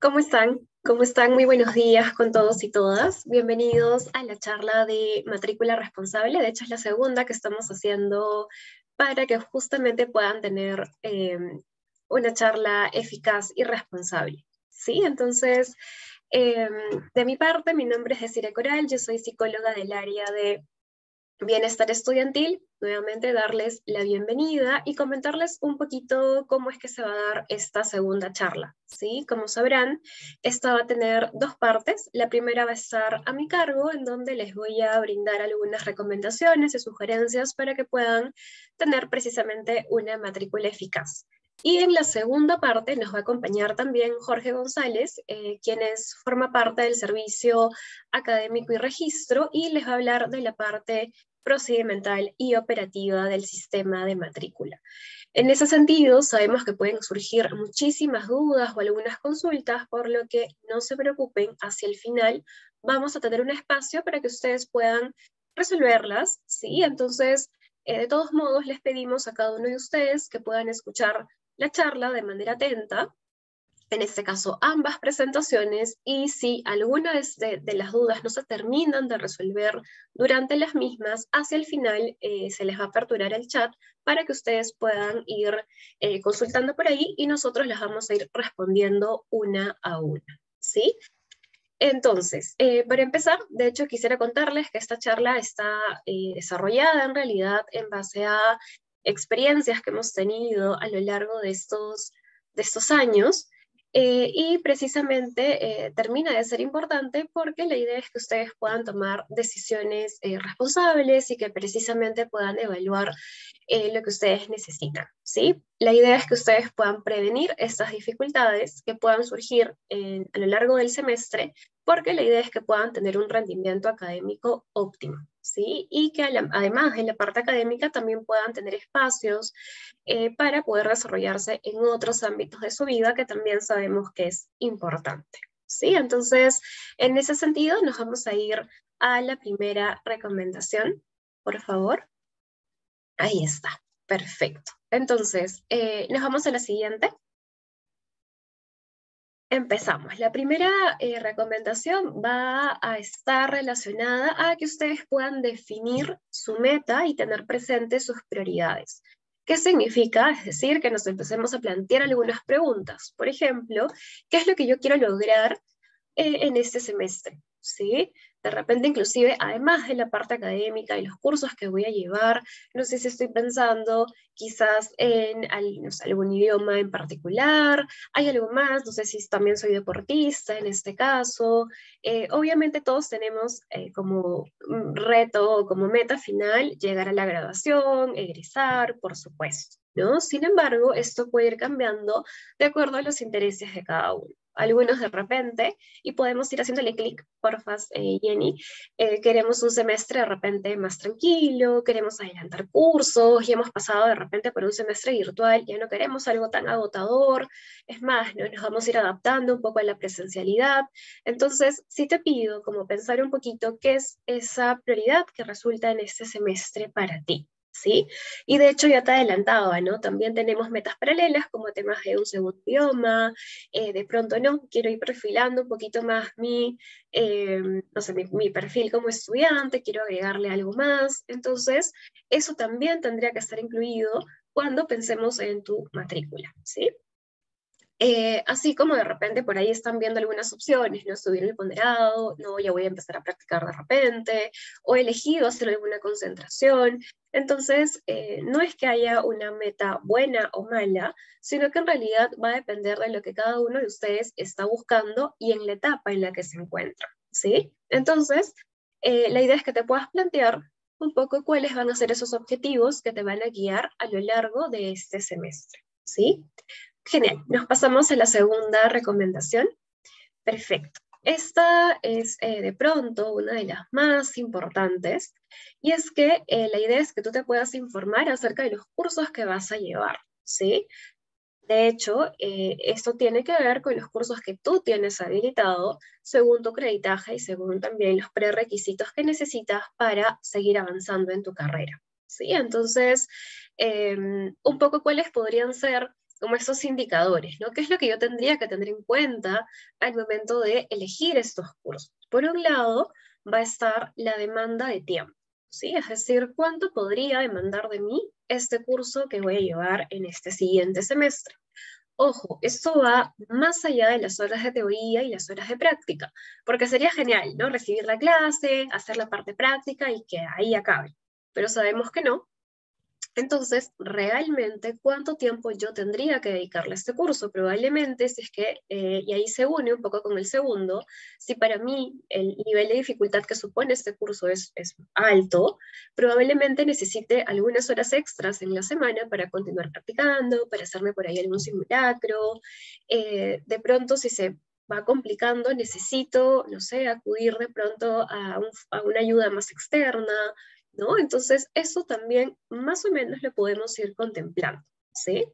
¿Cómo están? ¿Cómo están? Muy buenos días con todos y todas. Bienvenidos a la charla de matrícula responsable. De hecho, es la segunda que estamos haciendo para que justamente puedan tener em, una charla eficaz y responsable. Sí, entonces, em, de mi parte, mi nombre es Desiree Coral, yo soy psicóloga del área de bienestar estudiantil nuevamente darles la bienvenida y comentarles un poquito cómo es que se va a dar esta segunda charla. ¿sí? Como sabrán, esta va a tener dos partes. La primera va a estar a mi cargo, en donde les voy a brindar algunas recomendaciones y sugerencias para que puedan tener precisamente una matrícula eficaz. Y en la segunda parte nos va a acompañar también Jorge González, eh, quien forma parte del servicio académico y registro y les va a hablar de la parte procedimental y operativa del sistema de matrícula. En ese sentido, sabemos que pueden surgir muchísimas dudas o algunas consultas, por lo que no se preocupen, hacia el final vamos a tener un espacio para que ustedes puedan resolverlas, ¿sí? Entonces, eh, de todos modos, les pedimos a cada uno de ustedes que puedan escuchar la charla de manera atenta, en este caso ambas presentaciones, y si algunas de, las dudas no se terminan de resolver durante las mismas, hacia el final eh, se les va a aperturar el chat para que ustedes puedan ir eh, consultando por ahí y nosotros las vamos a ir respondiendo una a una, ¿sí? Entonces, eh, para empezar, de hecho quisiera contarles que esta charla está desarrollada en realidad en base a experiencias que hemos tenido a lo largo de estos, de estos años. Eh, y precisamente eh, termina de ser importante porque la idea es que ustedes puedan tomar decisiones eh, responsables y que precisamente puedan evaluar lo que ustedes necesitan, ¿sí? La idea es que ustedes puedan prevenir estas dificultades que puedan surgir a lo largo del semestre, porque la idea es que puedan tener un rendimiento académico óptimo, ¿sí? Y que además en la parte académica también puedan tener espacios eh, para poder desarrollarse en otros ámbitos de su vida que también sabemos que es importante, ¿sí? Entonces, en ese sentido, nos vamos a ir a la primera recomendación, por favor. Ahí está, perfecto. Entonces, eh, nos vamos a la siguiente. Empezamos. La primera eh, recomendación va a estar relacionada a que ustedes puedan definir su meta y tener presentes sus prioridades. ¿Qué significa? Es decir, que nos empecemos a plantear algunas preguntas. Por ejemplo, ¿qué es lo que yo quiero lograr eh, en este semestre? ¿Sí? De repente, inclusive, además de la parte académica y los cursos que voy a llevar, no sé si estoy pensando quizás en algún idioma en particular, hay algo más, no sé si también soy deportista en este caso. Eh, obviamente todos tenemos eh, como reto, o como meta final, llegar a la graduación, egresar, por supuesto. ¿no? Sin embargo, esto puede ir cambiando de acuerdo a los intereses de cada uno algunos de repente, y podemos ir haciéndole clic, porfa eh, Jenny. Eh, queremos un semestre de repente más tranquilo, queremos adelantar cursos, y hemos pasado de repente por un semestre virtual, ya no queremos algo tan agotador, es más, nos vamos a ir adaptando un poco a la presencialidad. Entonces, sí te pido como pensar un poquito qué es esa prioridad que resulta en este semestre para ti. Y de hecho ya te adelantaba, ¿no? También tenemos metas paralelas como temas de un segundo idioma, eh, de pronto, ¿no? Quiero ir perfilando un poquito más eh, mi, mi, perfil como estudiante, quiero agregarle algo más. Entonces, eso también tendría que estar incluido cuando pensemos en tu matrícula, ¿sí? Eh, así como de repente por ahí están viendo algunas opciones, no subir el ponderado, no, ya voy a empezar a practicar de repente, o he elegido hacer alguna concentración. Entonces, eh, no es que haya una meta buena o mala, sino que en realidad va a depender de lo que cada uno de ustedes está buscando y en la etapa en la que se encuentra, ¿sí? Entonces, eh, la idea es que te puedas plantear un poco cuáles van a ser esos objetivos que te van a guiar a lo largo de este semestre, ¿sí? Genial, nos pasamos a la segunda recomendación. Perfecto. Esta es eh, de pronto una de las más importantes y es que eh, la idea es que tú te puedas informar acerca de los cursos que vas a llevar, ¿sí? De hecho, eh, esto tiene que ver con los cursos que tú tienes habilitado según tu creditaje y según también los prerequisitos que necesitas para seguir avanzando en tu carrera. ¿sí? Entonces, em, un poco cuáles podrían ser como estos indicadores, ¿no? ¿Qué es lo que yo tendría que tener en cuenta al momento de elegir estos cursos? Por un lado, va a estar la demanda de tiempo, ¿sí? Es decir, ¿cuánto podría demandar de mí este curso que voy a llevar en este siguiente semestre? Ojo, esto va más allá de las horas de teoría y las horas de práctica, porque sería genial, ¿no? Recibir la clase, hacer la parte práctica y que ahí acabe. Pero sabemos que no, entonces, realmente, ¿cuánto tiempo yo tendría que dedicarle a este curso? Probablemente, si es que, eh, y ahí se une un poco con el segundo, si para mí el nivel de dificultad que supone este curso es, alto, probablemente necesite algunas horas extras en la semana para continuar practicando, para hacerme por ahí algún simulacro. Eh, de pronto, si se va complicando, necesito, no sé, acudir de pronto a una ayuda más externa entonces, eso también más o menos lo podemos ir contemplando, ¿sí?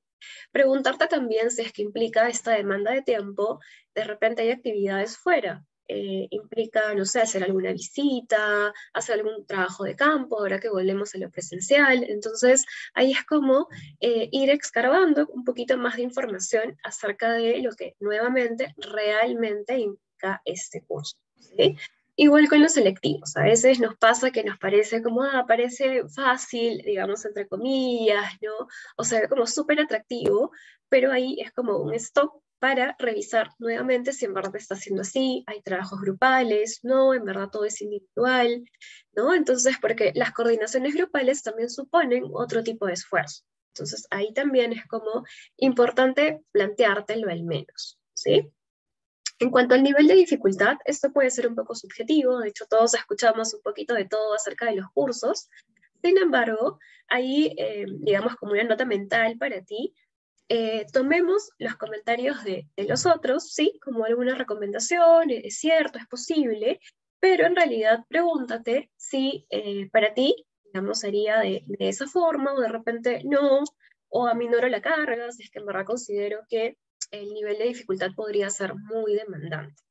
Preguntarte también si es que implica esta demanda de tiempo, de repente hay actividades fuera, eh, implica, no sé, hacer alguna visita, hacer algún trabajo de campo, ahora que volvemos a lo presencial. Entonces, ahí es como eh, ir excavando un poquito más de información acerca de lo que nuevamente realmente implica este curso. ¿sí? Igual con los selectivos, a veces nos pasa que nos parece como, ah, parece fácil, digamos, entre comillas, ¿no? O sea, como súper atractivo, pero ahí es como un stop para revisar nuevamente si en verdad está siendo así, hay trabajos grupales, no, en verdad todo es individual, ¿no? Entonces, porque las coordinaciones grupales también suponen otro tipo de esfuerzo. Entonces, ahí también es como importante planteártelo al menos, ¿sí? En cuanto al nivel de dificultad, esto puede ser un poco subjetivo, de hecho todos escuchamos un poquito de todo acerca de los cursos, sin embargo, ahí, eh, digamos, como una nota mental para ti, eh, tomemos los comentarios de, los otros, ¿sí? Como alguna recomendación, e-, es cierto, es posible, pero en realidad pregúntate si eh, para ti, digamos, sería de, esa forma o de repente no, o aminoro la carga, si es que en verdad considero que el nivel de dificultad podría ser muy demandante.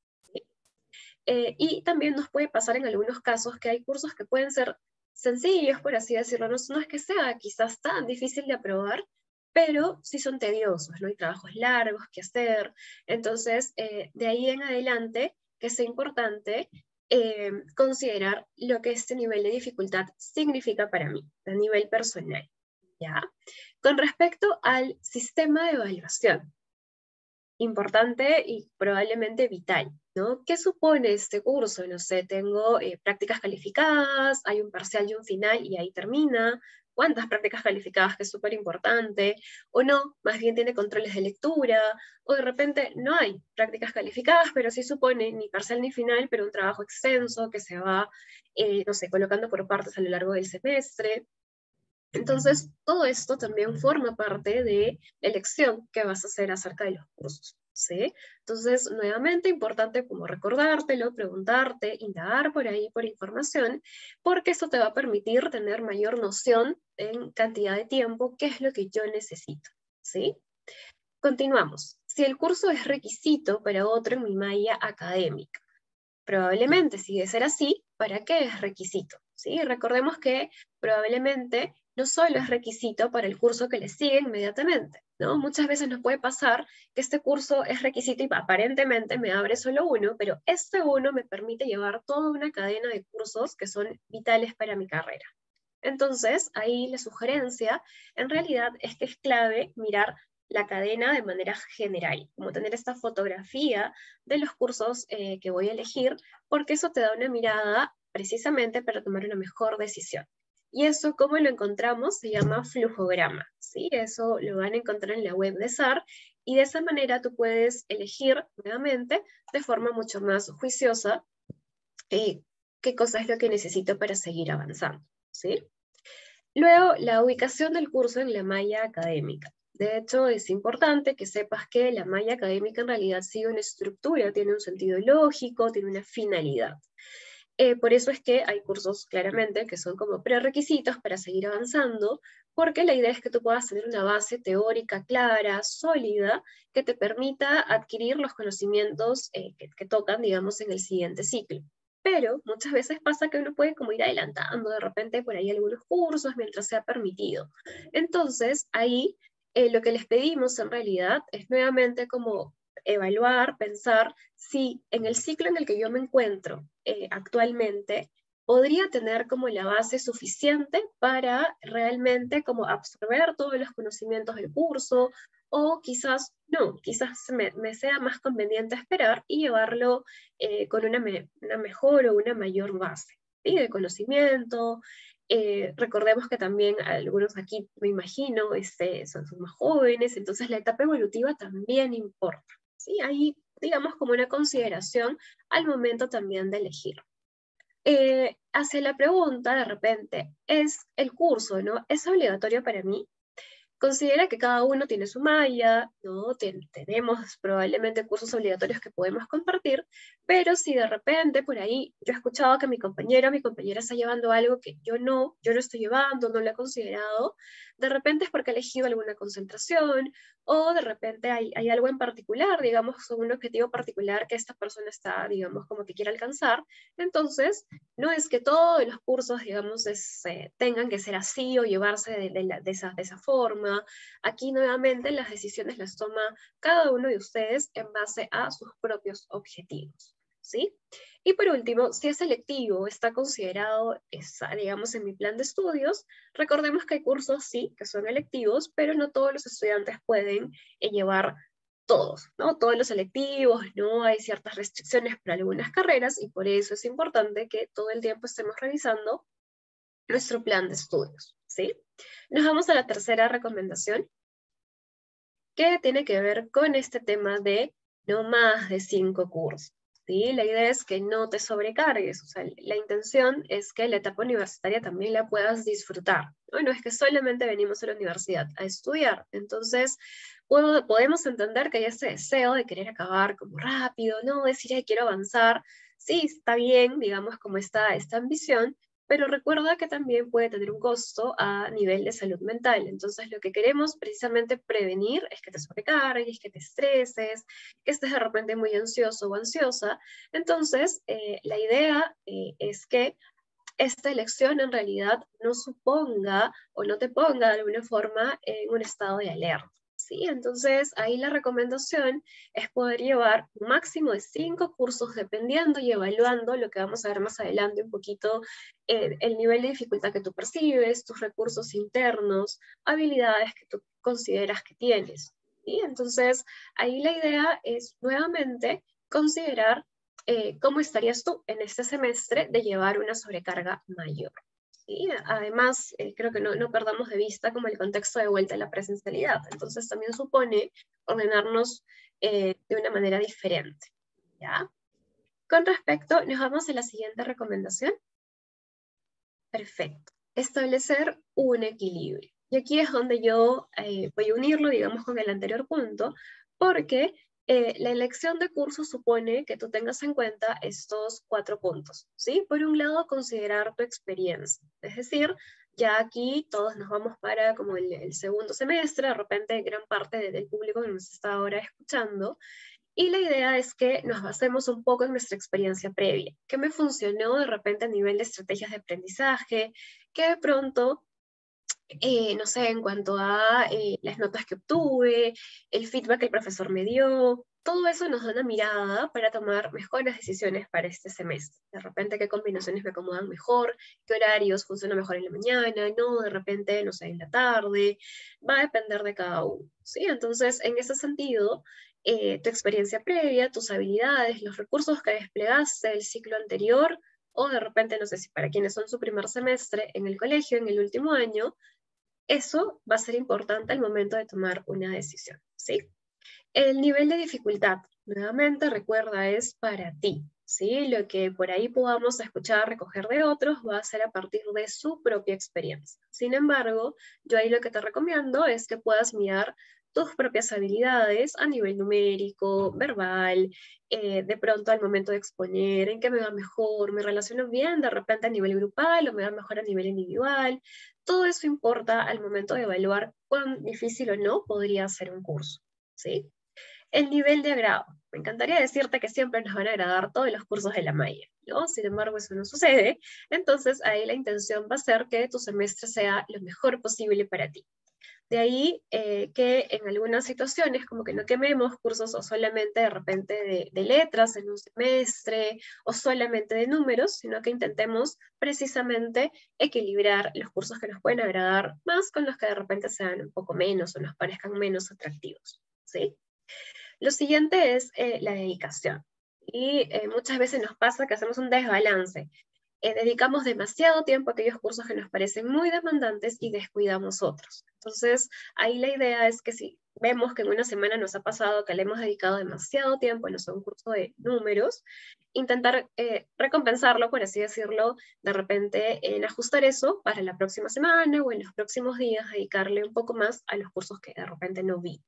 Eh, y también nos puede pasar en algunos casos que hay cursos que pueden ser sencillos, por así decirlo, no, es que sea quizás tan difícil de aprobar, pero sí son tediosos, ¿no? Hay trabajos largos que hacer. Entonces, eh, de ahí en adelante, que sea importante eh, considerar lo que este nivel de dificultad significa para mí, a nivel personal, ¿ya? Con respecto al sistema de evaluación, importante y probablemente vital. ¿no? ¿Qué supone este curso? No sé, tengo eh, prácticas calificadas, hay un parcial y un final y ahí termina. ¿Cuántas prácticas calificadas? Que es súper importante. O no, más bien tiene controles de lectura. O de repente no hay prácticas calificadas, pero sí supone ni parcial ni final, pero un trabajo extenso que se va, eh, no sé, colocando por partes a lo largo del semestre. Entonces, todo esto también forma parte de la elección que vas a hacer acerca de los cursos. ¿Sí? Entonces, nuevamente, importante como recordártelo, preguntarte, indagar por ahí por información, porque eso te va a permitir tener mayor noción en cantidad de tiempo, qué es lo que yo necesito, ¿sí? Continuamos. Si el curso es requisito para otro en mi malla académica, probablemente si debe ser así, ¿para qué es requisito? ¿Sí? Recordemos que probablemente no solo es requisito para el curso que le sigue inmediatamente, ¿no? Muchas veces nos puede pasar que este curso es requisito y aparentemente me abre solo uno, pero este uno me permite llevar toda una cadena de cursos que son vitales para mi carrera. Entonces, ahí la sugerencia en realidad es que es clave mirar la cadena de manera general, como tener esta fotografía de los cursos eh, que voy a elegir, porque eso te da una mirada precisamente para tomar una mejor decisión. Y eso, ¿cómo lo encontramos? Se llama flujograma, ¿sí? Eso lo van a encontrar en la web de SAR y de esa manera tú puedes elegir nuevamente de forma mucho más juiciosa eh, qué cosa es lo que necesito para seguir avanzando, ¿sí? Luego, la ubicación del curso en la malla académica. De hecho, es importante que sepas que la malla académica en realidad sigue una estructura, tiene un sentido lógico, tiene una finalidad, eh, por eso es que hay cursos claramente que son como prerequisitos para seguir avanzando, porque la idea es que tú puedas tener una base teórica clara, sólida, que te permita adquirir los conocimientos eh, que, tocan, digamos, en el siguiente ciclo pero muchas veces pasa que uno puede como ir adelantando de repente por ahí algunos cursos mientras sea permitido. Entonces, ahí eh, lo que les pedimos en realidad es nuevamente como evaluar, pensar si en el ciclo en el que yo me encuentro eh, actualmente podría tener como la base suficiente para realmente como absorber todos los conocimientos del curso o quizás no, quizás me, sea más conveniente esperar y llevarlo eh, con una, mejor o una mayor base de conocimiento. Eh, recordemos que también algunos aquí, me imagino, este, son, son más jóvenes, entonces la etapa evolutiva también importa. ¿sí? Ahí, digamos, como una consideración al momento también de elegir. Eh, hacia la pregunta, de repente, ¿es el curso, no? ¿Es obligatorio para mí? Considera que cada uno tiene su malla, ¿no? tenemos probablemente cursos obligatorios que podemos compartir, pero si de repente por ahí yo he escuchado que mi compañero mi compañera está llevando algo que yo no, yo no estoy llevando, no lo he considerado, de repente es porque ha elegido alguna concentración o de repente hay, algo en particular, digamos, un objetivo particular que esta persona está, digamos, como que quiere alcanzar. Entonces, no es que todos los cursos, digamos, eh, tengan que ser así o llevarse de, esa, de esa forma. Aquí nuevamente las decisiones las toma cada uno de ustedes en base a sus propios objetivos. ¿Sí? Y por último, si es selectivo, está considerado, digamos, en mi plan de estudios, recordemos que hay cursos, sí, que son electivos, pero no todos los estudiantes pueden eh, llevar todos, ¿no? Todos los electivos ¿no? Hay ciertas restricciones para algunas carreras y por eso es importante que todo el tiempo estemos revisando nuestro plan de estudios, ¿sí? Nos vamos a la tercera recomendación, que tiene que ver con este tema de no más de cinco cursos. ¿sí? La idea es que no te sobrecargues, la intención es que la etapa universitaria también la puedas disfrutar. no es que solamente venimos a la universidad a estudiar, entonces podemos entender que hay ese deseo de querer acabar como rápido, no decir, ay, quiero avanzar, sí, está bien, digamos, como está esta ambición, pero recuerda que también puede tener un costo a nivel de salud mental. Entonces, lo que queremos precisamente prevenir es que te sobrecargues, que te estreses, que estés de repente muy ansioso o ansiosa. Entonces, eh, la idea eh, es que esta elección en realidad no suponga o no te ponga de alguna forma en un estado de alerta. ¿sí? Entonces, ahí la recomendación es poder llevar un máximo de cinco cursos dependiendo y evaluando lo que vamos a ver más adelante un poquito, eh, el nivel de dificultad que tú percibes, tus recursos internos, habilidades que tú consideras que tienes. Y Entonces, ahí la idea es nuevamente considerar eh, cómo estarías tú en este semestre de llevar una sobrecarga mayor. Y además, eh, creo que no, perdamos de vista como el contexto de vuelta a la presencialidad. Entonces, también supone ordenarnos eh, de una manera diferente. ¿ya? Con respecto, nos vamos a la siguiente recomendación. Perfecto. Establecer un equilibrio. Y aquí es donde yo eh, voy a unirlo, digamos, con el anterior punto, porque eh, la elección de curso supone que tú tengas en cuenta estos cuatro puntos, ¿sí? Por un lado, considerar tu experiencia, es decir, ya aquí todos nos vamos para como el, segundo semestre, de repente gran parte del público nos está ahora escuchando, y la idea es que nos basemos un poco en nuestra experiencia previa, qué me funcionó de repente a nivel de estrategias de aprendizaje, qué de pronto eh, no sé, en cuanto a eh, las notas que obtuve, el feedback que el profesor me dio, todo eso nos da una mirada para tomar mejores decisiones para este semestre. De repente, qué combinaciones me acomodan mejor, qué horarios funcionan mejor en la mañana, no, de repente, no sé, en la tarde. Va a depender de cada uno. ¿sí? Entonces, en ese sentido, eh, tu experiencia previa, tus habilidades, los recursos que desplegaste el ciclo anterior, o de repente, no sé si para quienes son su primer semestre en el colegio, en el último año, eso va a ser importante al momento de tomar una decisión, ¿sí? El nivel de dificultad, nuevamente, recuerda, es para ti, ¿sí? Lo que por ahí podamos escuchar, recoger de otros, va a ser a partir de su propia experiencia. Sin embargo, yo ahí lo que te recomiendo es que puedas mirar tus propias habilidades a nivel numérico, verbal, eh, de pronto al momento de exponer, en qué me va mejor, me relaciono bien de repente a nivel grupal o me va mejor a nivel individual. Todo eso importa al momento de evaluar cuán difícil o no podría ser un curso. ¿sí? El nivel de agrado. Me encantaría decirte que siempre nos van a agradar todos los cursos de la malla, ¿no? Sin embargo, eso no sucede. Entonces, ahí la intención va a ser que tu semestre sea lo mejor posible para ti. De ahí eh, que en algunas situaciones como que no quememos cursos o solamente de repente de, letras en un semestre o solamente de números, sino que intentemos precisamente equilibrar los cursos que nos pueden agradar más con los que de repente sean un poco menos o nos parezcan menos atractivos. ¿sí? Lo siguiente es eh, la dedicación. Y eh, muchas veces nos pasa que hacemos un desbalance eh, dedicamos demasiado tiempo a aquellos cursos que nos parecen muy demandantes y descuidamos otros. Entonces, ahí la idea es que si vemos que en una semana nos ha pasado que le hemos dedicado demasiado tiempo, no un curso de números, intentar eh, recompensarlo, por así decirlo, de repente en ajustar eso para la próxima semana o en los próximos días, dedicarle un poco más a los cursos que de repente no vi.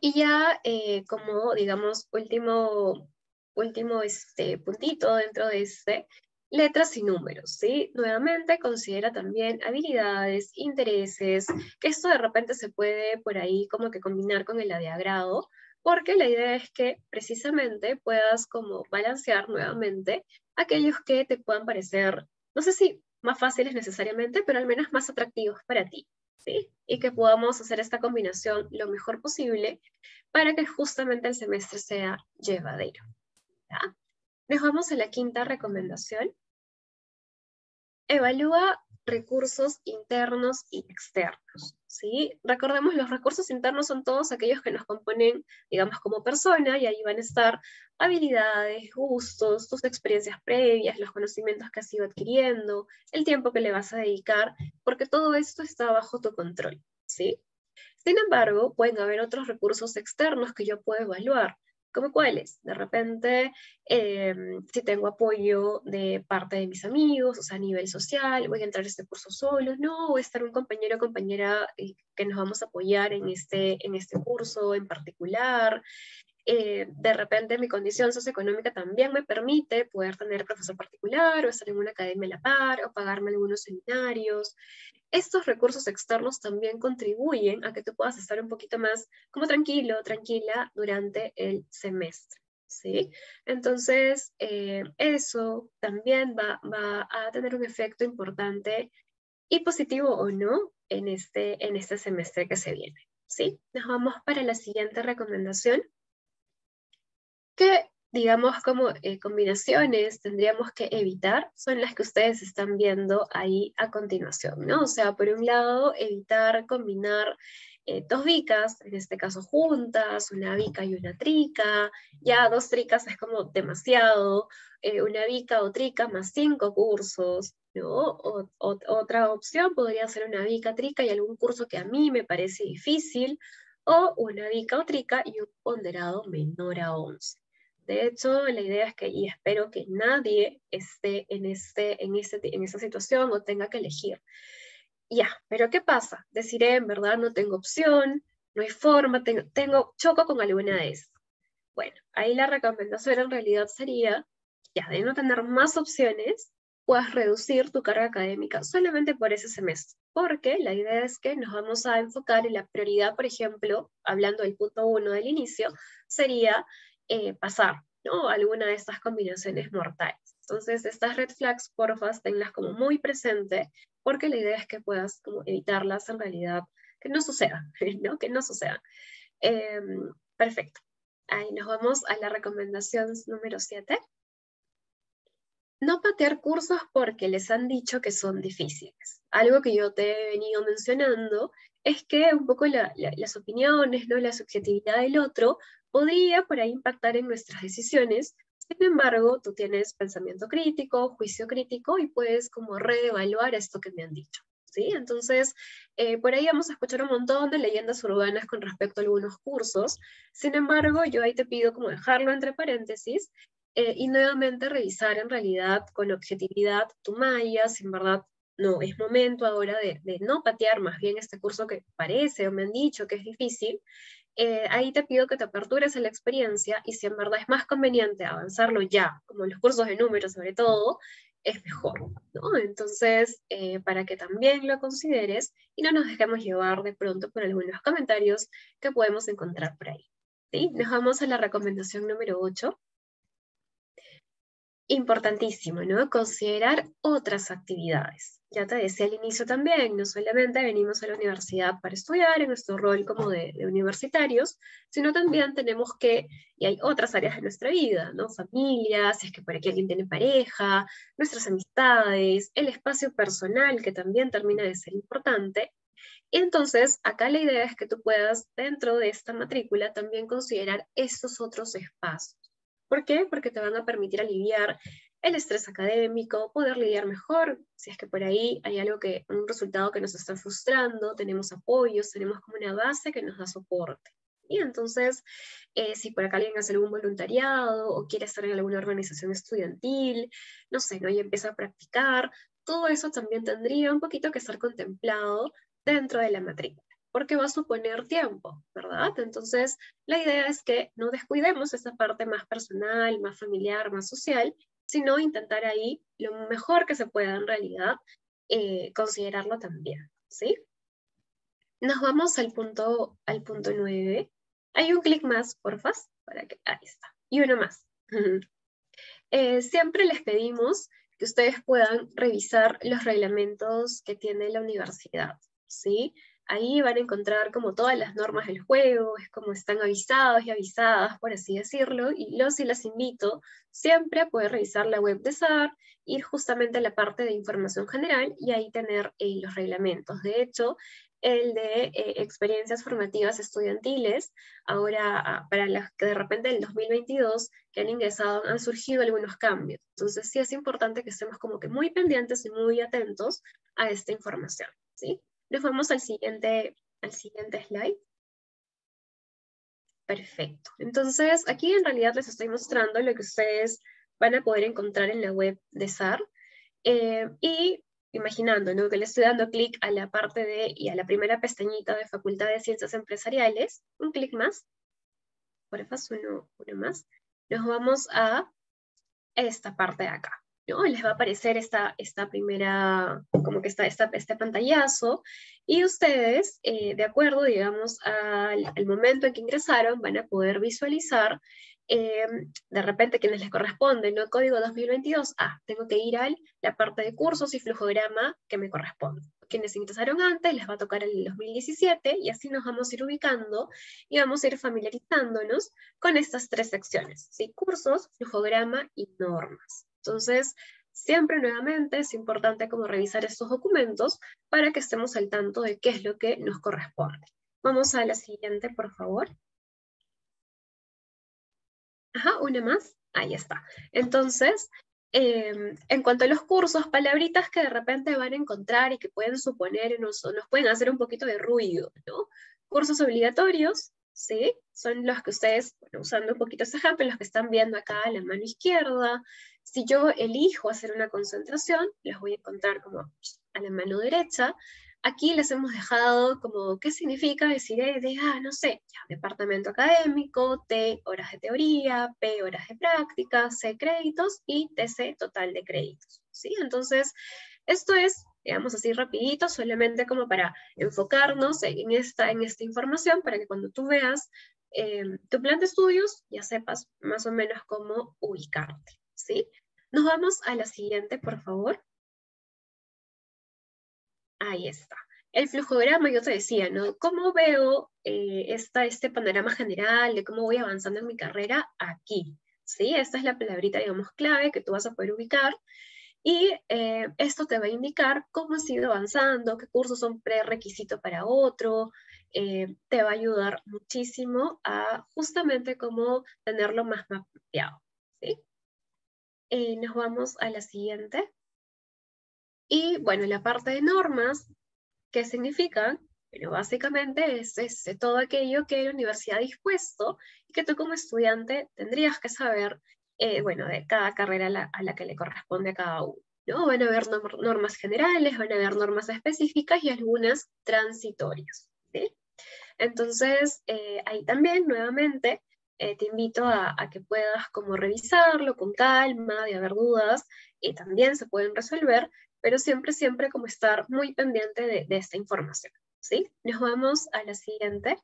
Y ya eh, como, digamos, último último este, puntito dentro de este, letras y números, ¿sí? Nuevamente considera también habilidades, intereses, que esto de repente se puede por ahí como que combinar con el de agrado, porque la idea es que precisamente puedas como balancear nuevamente aquellos que te puedan parecer, no sé si más fáciles necesariamente, pero al menos más atractivos para ti, ¿sí? Y que podamos hacer esta combinación lo mejor posible para que justamente el semestre sea llevadero dejamos Nos vamos a la quinta recomendación. Evalúa recursos internos y externos. ¿sí? Recordemos, los recursos internos son todos aquellos que nos componen, digamos, como persona, y ahí van a estar habilidades, gustos, tus experiencias previas, los conocimientos que has ido adquiriendo, el tiempo que le vas a dedicar, porque todo esto está bajo tu control. ¿sí? Sin embargo, pueden haber otros recursos externos que yo puedo evaluar, como cuáles, de repente, em, si tengo apoyo de parte de mis amigos, o sea, a nivel social, voy a entrar a este curso solo, no, voy a estar un compañero o compañera eh, que nos vamos a apoyar en este, en este curso en particular, eh, de repente mi condición socioeconómica también me permite poder tener profesor particular o estar en una academia a la par o pagarme algunos seminarios. Estos recursos externos también contribuyen a que tú puedas estar un poquito más como tranquilo, tranquila durante el semestre. ¿Sí? Entonces, eh, eso también va, a tener un efecto importante y positivo o no en este, en este semestre que se viene. ¿sí? Nos vamos para la siguiente recomendación, ¿Qué, digamos, como eh, combinaciones tendríamos que evitar son las que ustedes están viendo ahí a continuación, ¿no? O sea, por un lado, evitar combinar eh, dos vicas, en este caso juntas, una vica y una trica, ya dos tricas es como demasiado, eh, una vica o trica más cinco cursos, ¿no? otra opción podría ser una vica, trica y algún curso que a mí me parece difícil, o una vica o trica y un ponderado menor a 11. De hecho, la idea es que, y espero que nadie esté en, este, en, este, en esa situación o tenga que elegir. Ya, pero ¿qué pasa? Deciré, en verdad no tengo opción, no hay forma, tengo, tengo choco con alguna de esas. Bueno, ahí la recomendación en realidad sería, ya, de no tener más opciones, puedas reducir tu carga académica solamente por ese semestre, porque la idea es que nos vamos a enfocar en la prioridad, por ejemplo, hablando del punto uno del inicio, sería eh, pasar, ¿no? Alguna de estas combinaciones mortales. Entonces, estas red flags, porfas, tenlas como muy presente, porque la idea es que puedas como evitarlas en realidad, que no sucedan, ¿no? Que no suceda em, perfecto. Ahí nos vamos a la recomendación número 7. No patear cursos porque les han dicho que son difíciles. Algo que yo te he venido mencionando es que un poco las opiniones, ¿no? la subjetividad del otro podría por ahí impactar en nuestras decisiones. Sin embargo, tú tienes pensamiento crítico, juicio crítico y puedes como reevaluar esto que me han dicho. ¿Sí? Entonces, eh, por ahí vamos a escuchar un montón de leyendas urbanas con respecto a algunos cursos. Sin embargo, yo ahí te pido como dejarlo entre paréntesis eh, y nuevamente revisar en realidad con objetividad tu malla, si en verdad no es momento ahora de, de no patear más bien este curso que parece o me han dicho que es difícil eh, ahí te pido que te apertures a la experiencia y si en verdad es más conveniente avanzarlo ya, como en los cursos de números sobre todo, es mejor, Entonces, eh, para que también lo consideres y no nos dejemos llevar de pronto por algunos comentarios que podemos encontrar por ahí. Nos vamos a la recomendación número 8. Importantísimo, ¿no? Considerar otras actividades ya te decía al inicio también, no solamente venimos a la universidad para estudiar en nuestro rol como de, universitarios, sino también tenemos que, y hay otras áreas de nuestra vida, ¿no? Familia, si es que por aquí alguien tiene pareja, nuestras amistades, el espacio personal que también termina de ser importante. Y entonces, acá la idea es que tú puedas, dentro de esta matrícula, también considerar esos otros espacios. ¿Por qué? Porque te van a permitir aliviar el estrés académico, poder lidiar mejor, si es que por ahí hay algo que, un resultado que nos está frustrando, tenemos apoyos, tenemos como una base que nos da soporte. Y entonces, eh, si por acá alguien hace algún voluntariado o quiere estar en alguna organización estudiantil, no sé, ¿no? Y empieza a practicar, todo eso también tendría un poquito que estar contemplado dentro de la matrícula, porque va a suponer tiempo, ¿verdad? Entonces, la idea es que no descuidemos esa parte más personal, más familiar, más social, sino intentar ahí lo mejor que se pueda en realidad eh, considerarlo también, ¿sí? Nos vamos al punto, al punto 9. Hay un clic más, porfas, para que, ahí está, y uno más. Eh, siempre les pedimos que ustedes puedan revisar los reglamentos que tiene la universidad, ¿sí? sí Ahí van a encontrar como todas las normas del juego, es como están avisados y avisadas, por así decirlo, y los y las invito siempre a poder revisar la web de SAR, ir justamente a la parte de información general y ahí tener eh, los reglamentos. De hecho, el de eh, experiencias formativas estudiantiles. Ahora, ah, para las que de repente el 2022 que han ingresado, han surgido algunos cambios. Entonces, sí es importante que estemos como que muy pendientes y muy atentos a esta información, ¿sí? Nos vamos al siguiente, al siguiente slide. Perfecto. Entonces, aquí en realidad les estoy mostrando lo que ustedes van a poder encontrar en la web de SAR. Eh, y imaginando que le estoy dando clic a la parte de y a la primera pestañita de Facultad de Ciencias Empresariales, un clic más, por uno, uno más, nos vamos a esta parte de acá. Les va a aparecer esta, primera, como que está esta, este pantallazo, y ustedes, eh, de acuerdo, digamos, al, momento en que ingresaron, van a poder visualizar, eh, de repente, quienes les corresponde, ¿no? Código 2022, ah, tengo que ir a la parte de cursos y flujograma que me corresponde. Quienes ingresaron antes, les va a tocar el 2017, y así nos vamos a ir ubicando y vamos a ir familiarizándonos con estas tres secciones, ¿sí? Cursos, flujograma y normas. Entonces, siempre nuevamente es importante como revisar estos documentos para que estemos al tanto de qué es lo que nos corresponde. Vamos a la siguiente, por favor. Ajá, una más. Ahí está. Entonces, em, en cuanto a los cursos, palabritas que de repente van a encontrar y que pueden suponer, nos, nos pueden hacer un poquito de ruido, ¿no? Cursos obligatorios, ¿sí? Son los que ustedes, bueno, usando un poquito ese ejemplo, los que están viendo acá a la mano izquierda, si yo elijo hacer una concentración, las voy a encontrar como a la mano derecha. Aquí les hemos dejado como qué significa decir eh, de, ah, no sé, departamento académico, T, horas de teoría, P, horas de práctica, C, créditos y TC, total de créditos. ¿sí? Entonces, esto es digamos así rapidito, solamente como para enfocarnos en esta, en esta información, para que cuando tú veas eh, tu plan de estudios ya sepas más o menos cómo ubicarte. ¿sí? Nos vamos a la siguiente, por favor. Ahí está. El flujograma, yo te decía, ¿no? ¿Cómo veo eh, esta, este panorama general de cómo voy avanzando en mi carrera aquí? ¿Sí? Esta es la palabrita, digamos, clave que tú vas a poder ubicar. Y eh, esto te va a indicar cómo has ido avanzando, qué cursos son requisitos para otro. Eh, te va a ayudar muchísimo a justamente cómo tenerlo más mapeado. Eh, nos vamos a la siguiente. Y bueno, la parte de normas, ¿qué significan? Bueno, básicamente es, todo aquello que la universidad ha dispuesto y que tú como estudiante tendrías que saber, eh, bueno, de cada carrera a la, que le corresponde a cada uno. ¿no? Van a haber normas generales, van a haber normas específicas y algunas transitorias. ¿sí? Entonces, eh, ahí también, nuevamente, eh, te invito a, que puedas como revisarlo con calma, de haber dudas, y también se pueden resolver, pero siempre, siempre como estar muy pendiente de, esta información. ¿sí? Nos vamos a la siguiente.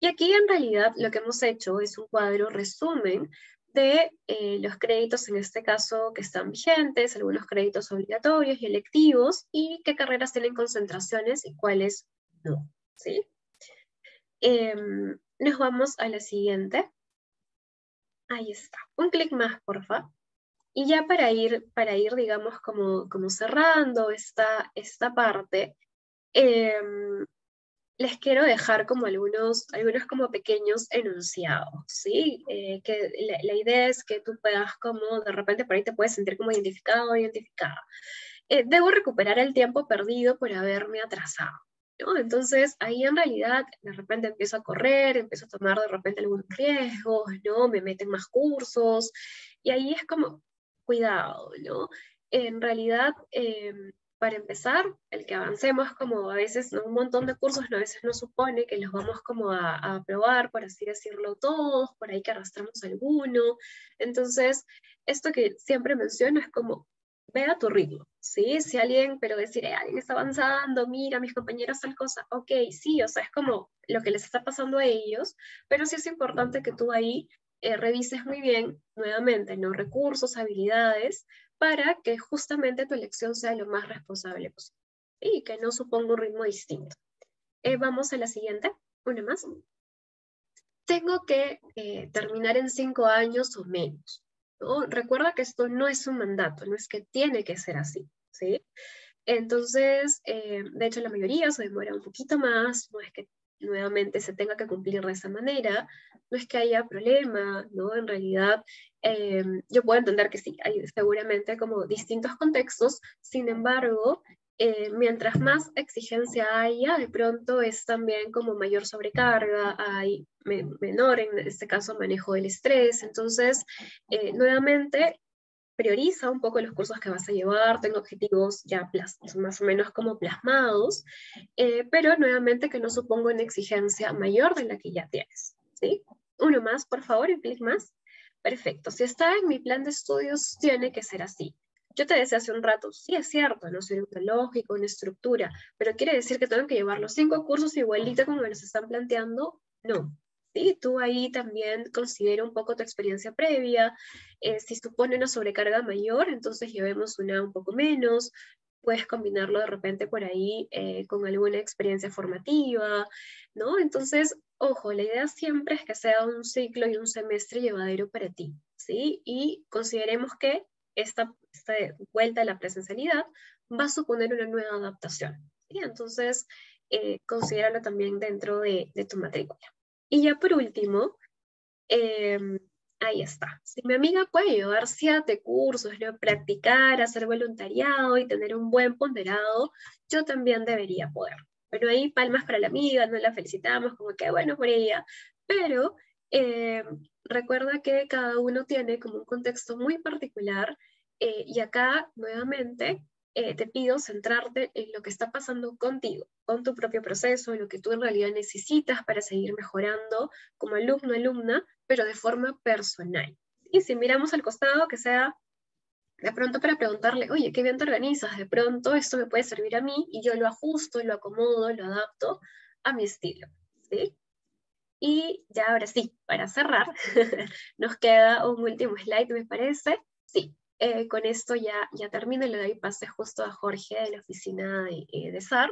Y aquí en realidad lo que hemos hecho es un cuadro resumen de eh, los créditos, en este caso, que están vigentes, algunos créditos obligatorios y electivos, y qué carreras tienen concentraciones y cuáles no. ¿sí? Em, nos vamos a la siguiente. Ahí está. Un clic más, porfa. Y ya para ir, para ir digamos, como, cerrando esta, esta parte, em, les quiero dejar como algunos, algunos como pequeños enunciados, ¿sí? Eh, que la, idea es que tú puedas como, de repente por ahí te puedes sentir como identificado o identificada. Eh, debo recuperar el tiempo perdido por haberme atrasado. Entonces ahí en realidad de repente empiezo a correr, empiezo a tomar de repente algunos riesgos, ¿no? Me meten más cursos y ahí es como, cuidado, ¿no? En realidad, em, para empezar, el que avancemos como a veces un montón de cursos, a veces no supone que los vamos como a, probar, por así decirlo, todos, por ahí que arrastramos alguno. Entonces, esto que siempre menciono es como ve a tu ritmo, ¿sí? Si alguien, pero decir, eh, alguien está avanzando, mira, mis compañeros tal cosa, ok, sí, o sea, es como lo que les está pasando a ellos, pero sí es importante que tú ahí eh, revises muy bien, nuevamente, los recursos, habilidades, para que justamente tu elección sea lo más responsable posible y que no suponga un ritmo distinto. Eh, vamos a la siguiente, una más. Tengo que terminar en cinco años o menos. ¿no? Recuerda que esto no es un mandato, no es que tiene que ser así, ¿sí? Entonces, eh, de hecho, la mayoría se demora un poquito más, no es que nuevamente se tenga que cumplir de esa manera, no es que haya problema, ¿no? En realidad, eh, yo puedo entender que sí, hay seguramente como distintos contextos, sin embargo, eh, mientras más exigencia haya, de pronto es también como mayor sobrecarga, hay menor, en este caso, manejo del estrés. Entonces, eh, nuevamente, prioriza un poco los cursos que vas a llevar, tengo objetivos ya más o menos como plasmados, eh, pero nuevamente que no supongo una exigencia mayor de la que ya tienes. ¿sí? Uno más, por favor, un clic más. Perfecto, si está en mi plan de estudios, tiene que ser así. Yo te decía hace un rato, sí es cierto, no soy un lógico una estructura, pero quiere decir que tengo que llevar los cinco cursos igualita como nos están planteando, no. Sí, tú ahí también considera un poco tu experiencia previa. Eh, si supone una sobrecarga mayor, entonces llevemos una un poco menos. Puedes combinarlo de repente por ahí eh, con alguna experiencia formativa, ¿no? Entonces, ojo, la idea siempre es que sea un ciclo y un semestre llevadero para ti, ¿sí? Y consideremos que esta esta vuelta a la presencialidad va a suponer una nueva adaptación. y Entonces, eh, considéralo también dentro de, tu matrícula. Y ya por último, em, ahí está. Si mi amiga puede llevarse cursos, practicar, hacer voluntariado y tener un buen ponderado, yo también debería poder. Bueno, ahí palmas para la amiga, no la felicitamos, como que bueno por ella, pero em, recuerda que cada uno tiene como un contexto muy particular eh, y acá, nuevamente, eh, te pido centrarte en lo que está pasando contigo, con tu propio proceso, en lo que tú en realidad necesitas para seguir mejorando como alumno, alumna, pero de forma personal. Y si miramos al costado, que sea de pronto para preguntarle, oye, ¿qué bien te organizas? De pronto esto me puede servir a mí y yo lo ajusto, lo acomodo, lo adapto a mi estilo. Y ya ahora sí, para cerrar, nos queda un último slide, me parece. Sí, eh, con esto ya, ya termino y le doy pase justo a Jorge de la oficina eh, de, SAR,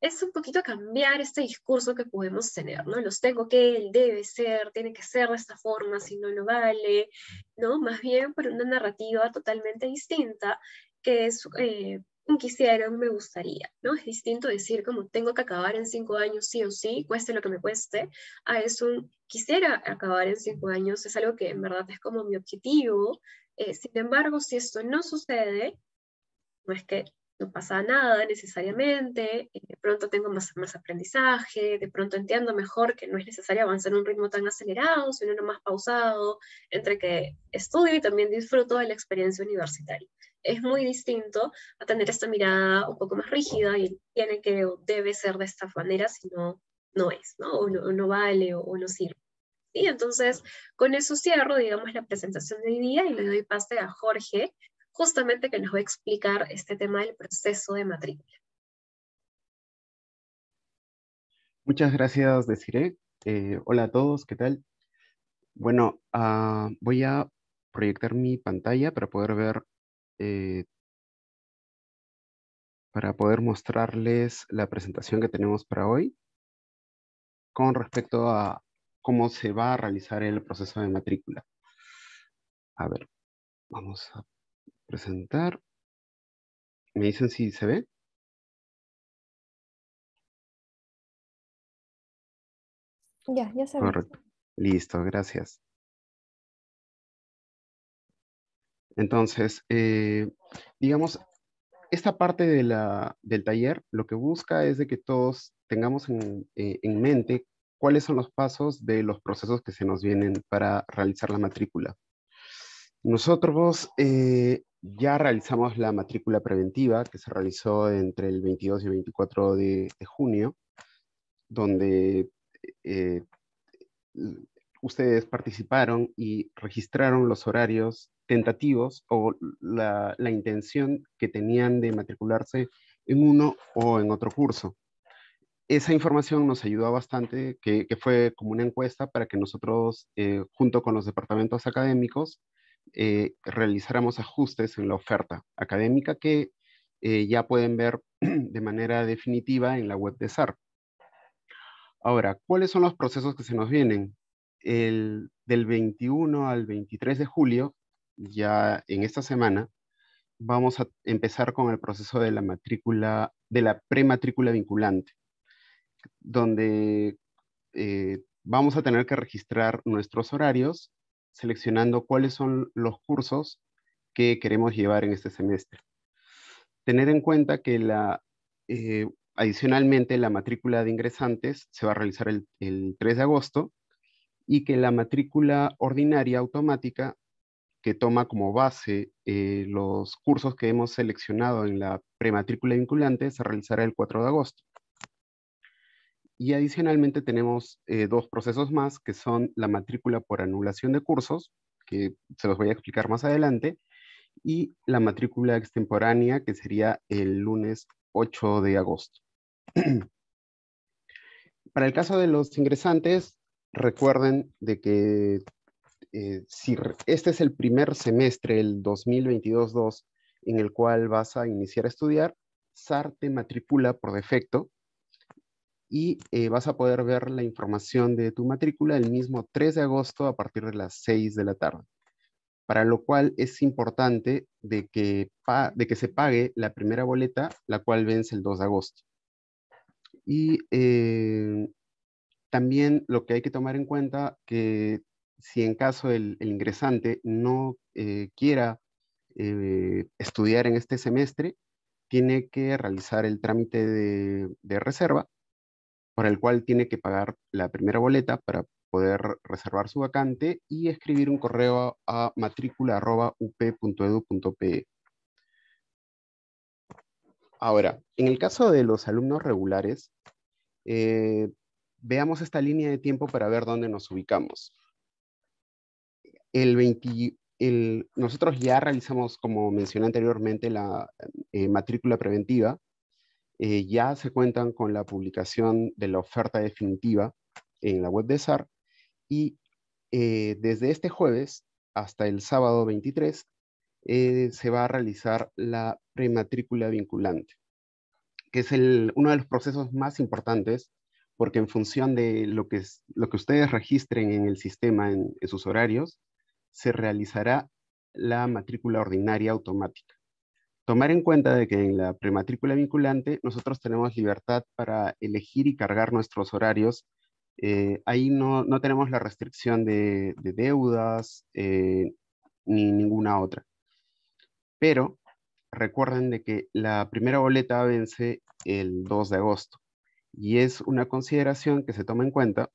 es un poquito cambiar este discurso que podemos tener, ¿no? Los tengo que, él debe ser, tiene que ser de esta forma, si no no vale, ¿no? Más bien por una narrativa totalmente distinta que es... Eh, un quisiera, me gustaría, ¿no? Es distinto decir como tengo que acabar en cinco años sí o sí, cueste lo que me cueste, a eso quisiera acabar en cinco años, es algo que en verdad es como mi objetivo, eh, sin embargo, si esto no sucede, no es que no pasa nada necesariamente, eh, de pronto tengo más, más aprendizaje, de pronto entiendo mejor que no es necesario avanzar a un ritmo tan acelerado, sino uno más pausado, entre que estudio y también disfruto de la experiencia universitaria. Es muy distinto a tener esta mirada un poco más rígida y tiene que o debe ser de esta manera, si no, no es, ¿no? O no, vale o no sirve. Y entonces, con eso cierro, digamos, la presentación de hoy día y le doy pase a Jorge, justamente que nos va a explicar este tema del proceso de matrícula. Muchas gracias, Desiree. Eh, hola a todos, ¿qué tal? Bueno, ah, voy a proyectar mi pantalla para poder ver, eh, para poder mostrarles la presentación que tenemos para hoy con respecto a, cómo se va a realizar el proceso de matrícula. A ver, vamos a presentar. ¿Me dicen si se ve? Ya, ya se ve. Correcto. Listo, gracias. Entonces, eh, digamos, esta parte del taller lo que busca es de que todos tengamos en, eh, en mente cuáles son los pasos de los procesos que se nos vienen para realizar la matrícula. Nosotros eh, ya realizamos la matrícula preventiva que se realizó entre el 22 y el 24 de, junio, donde eh, ustedes participaron y registraron los horarios tentativos o la intención que tenían de matricularse en uno o en otro curso esa información nos ayudó bastante, que, fue como una encuesta para que nosotros, eh, junto con los departamentos académicos, eh, realizáramos ajustes en la oferta académica que eh, ya pueden ver de manera definitiva en la web de SAR. Ahora, ¿cuáles son los procesos que se nos vienen? El, del 21 al 23 de julio, ya en esta semana, vamos a empezar con el proceso de la matrícula, de la prematrícula vinculante donde eh, vamos a tener que registrar nuestros horarios seleccionando cuáles son los cursos que queremos llevar en este semestre. Tener en cuenta que la, eh, adicionalmente la matrícula de ingresantes se va a realizar el, 3 de agosto y que la matrícula ordinaria automática que toma como base eh, los cursos que hemos seleccionado en la prematrícula vinculante se realizará el 4 de agosto. Y adicionalmente tenemos eh, dos procesos más, que son la matrícula por anulación de cursos, que se los voy a explicar más adelante, y la matrícula extemporánea, que sería el lunes 8 de agosto. Para el caso de los ingresantes, recuerden de que eh, si este es el primer semestre, el 2022-2, en el cual vas a iniciar a estudiar, SAR te por defecto y eh, vas a poder ver la información de tu matrícula el mismo 3 de agosto a partir de las 6 de la tarde. Para lo cual es importante de que, de que se pague la primera boleta, la cual vence el 2 de agosto. Y eh, también lo que hay que tomar en cuenta que si en caso el, ingresante no eh, quiera estudiar en este semestre, tiene que realizar el trámite de reserva por el cual tiene que pagar la primera boleta para poder reservar su vacante y escribir un correo a matrícula.up.edu.pe. E Ahora, en el caso de los alumnos regulares, eh, veamos esta línea de tiempo para ver dónde nos ubicamos. nosotros ya realizamos, como mencioné anteriormente, la eh, matrícula preventiva eh, ya se cuentan con la publicación de la oferta definitiva en la web de SAR y eh, desde este jueves hasta el sábado 23 eh, se va a realizar la prematrícula vinculante, que es uno de los procesos más importantes porque en función de lo que, ustedes registren en el sistema en sus horarios, se realizará la matrícula ordinaria automática tomar en cuenta de que en la prematrícula vinculante nosotros tenemos libertad para elegir y cargar nuestros horarios. Eh, ahí no, no, tenemos la restricción de, deudas eh, ni ninguna otra. Pero recuerden de que la primera boleta vence el 2 de agosto y es una consideración que se toma en cuenta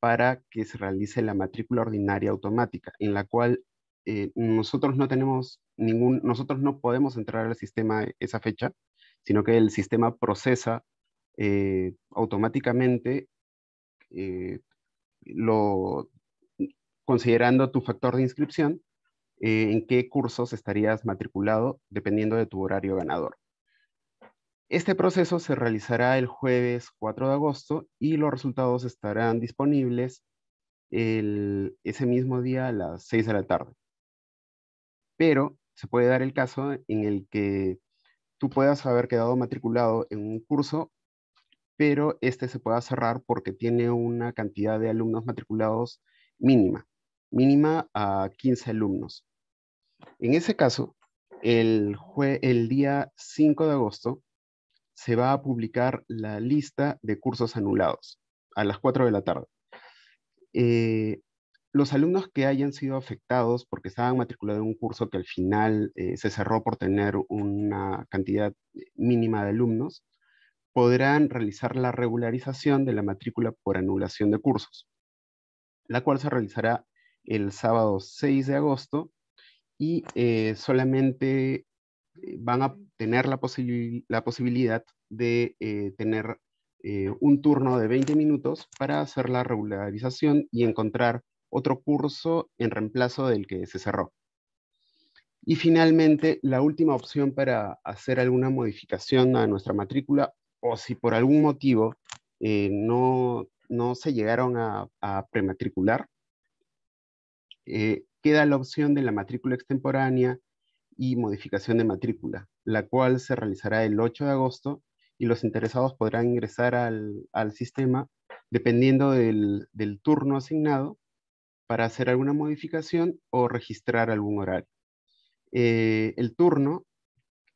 para que se realice la matrícula ordinaria automática, en la cual eh, nosotros no tenemos ningún, nosotros no podemos entrar al sistema esa fecha, sino que el sistema procesa eh, automáticamente eh, lo, considerando tu factor de inscripción, en qué cursos estarías matriculado dependiendo de tu horario ganador. Este proceso se realizará el jueves 4 de agosto y los resultados estarán disponibles ese mismo día a las 6 de la tarde pero se puede dar el caso en el que tú puedas haber quedado matriculado en un curso, pero este se pueda cerrar porque tiene una cantidad de alumnos matriculados mínima, mínima a 15 alumnos. En ese caso, el, el día 5 de agosto se va a publicar la lista de cursos anulados a las 4 de la tarde. Eh, los alumnos que hayan sido afectados porque estaban matriculados en un curso que al final eh, se cerró por tener una cantidad eh, mínima de alumnos, podrán realizar la regularización de la matrícula por anulación de cursos, la cual se realizará el sábado 6 de agosto y eh, solamente van a tener la, posibilidad de tener un turno de 20 minutos para hacer la regularización y encontrar otro curso en reemplazo del que se cerró. Y finalmente, la última opción para hacer alguna modificación a nuestra matrícula o si por algún motivo eh, no, se llegaron a, prematricular, eh, queda la opción de la matrícula extemporánea y modificación de matrícula, la cual se realizará el 8 de agosto y los interesados podrán ingresar al, sistema dependiendo del, turno asignado para hacer alguna modificación o registrar algún horario. Eh, el turno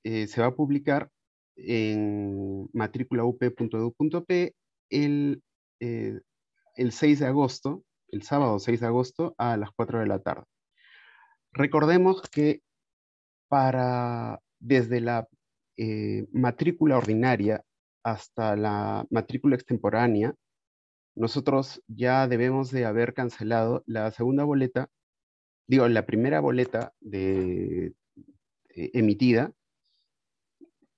eh, se va a publicar en matriculaup.edu.p el, eh, el 6 de agosto, el sábado 6 de agosto a las 4 de la tarde. Recordemos que para desde la matrícula ordinaria hasta la matrícula extemporánea, nosotros ya debemos de haber cancelado la segunda boleta, digo, la primera boleta de, eh, emitida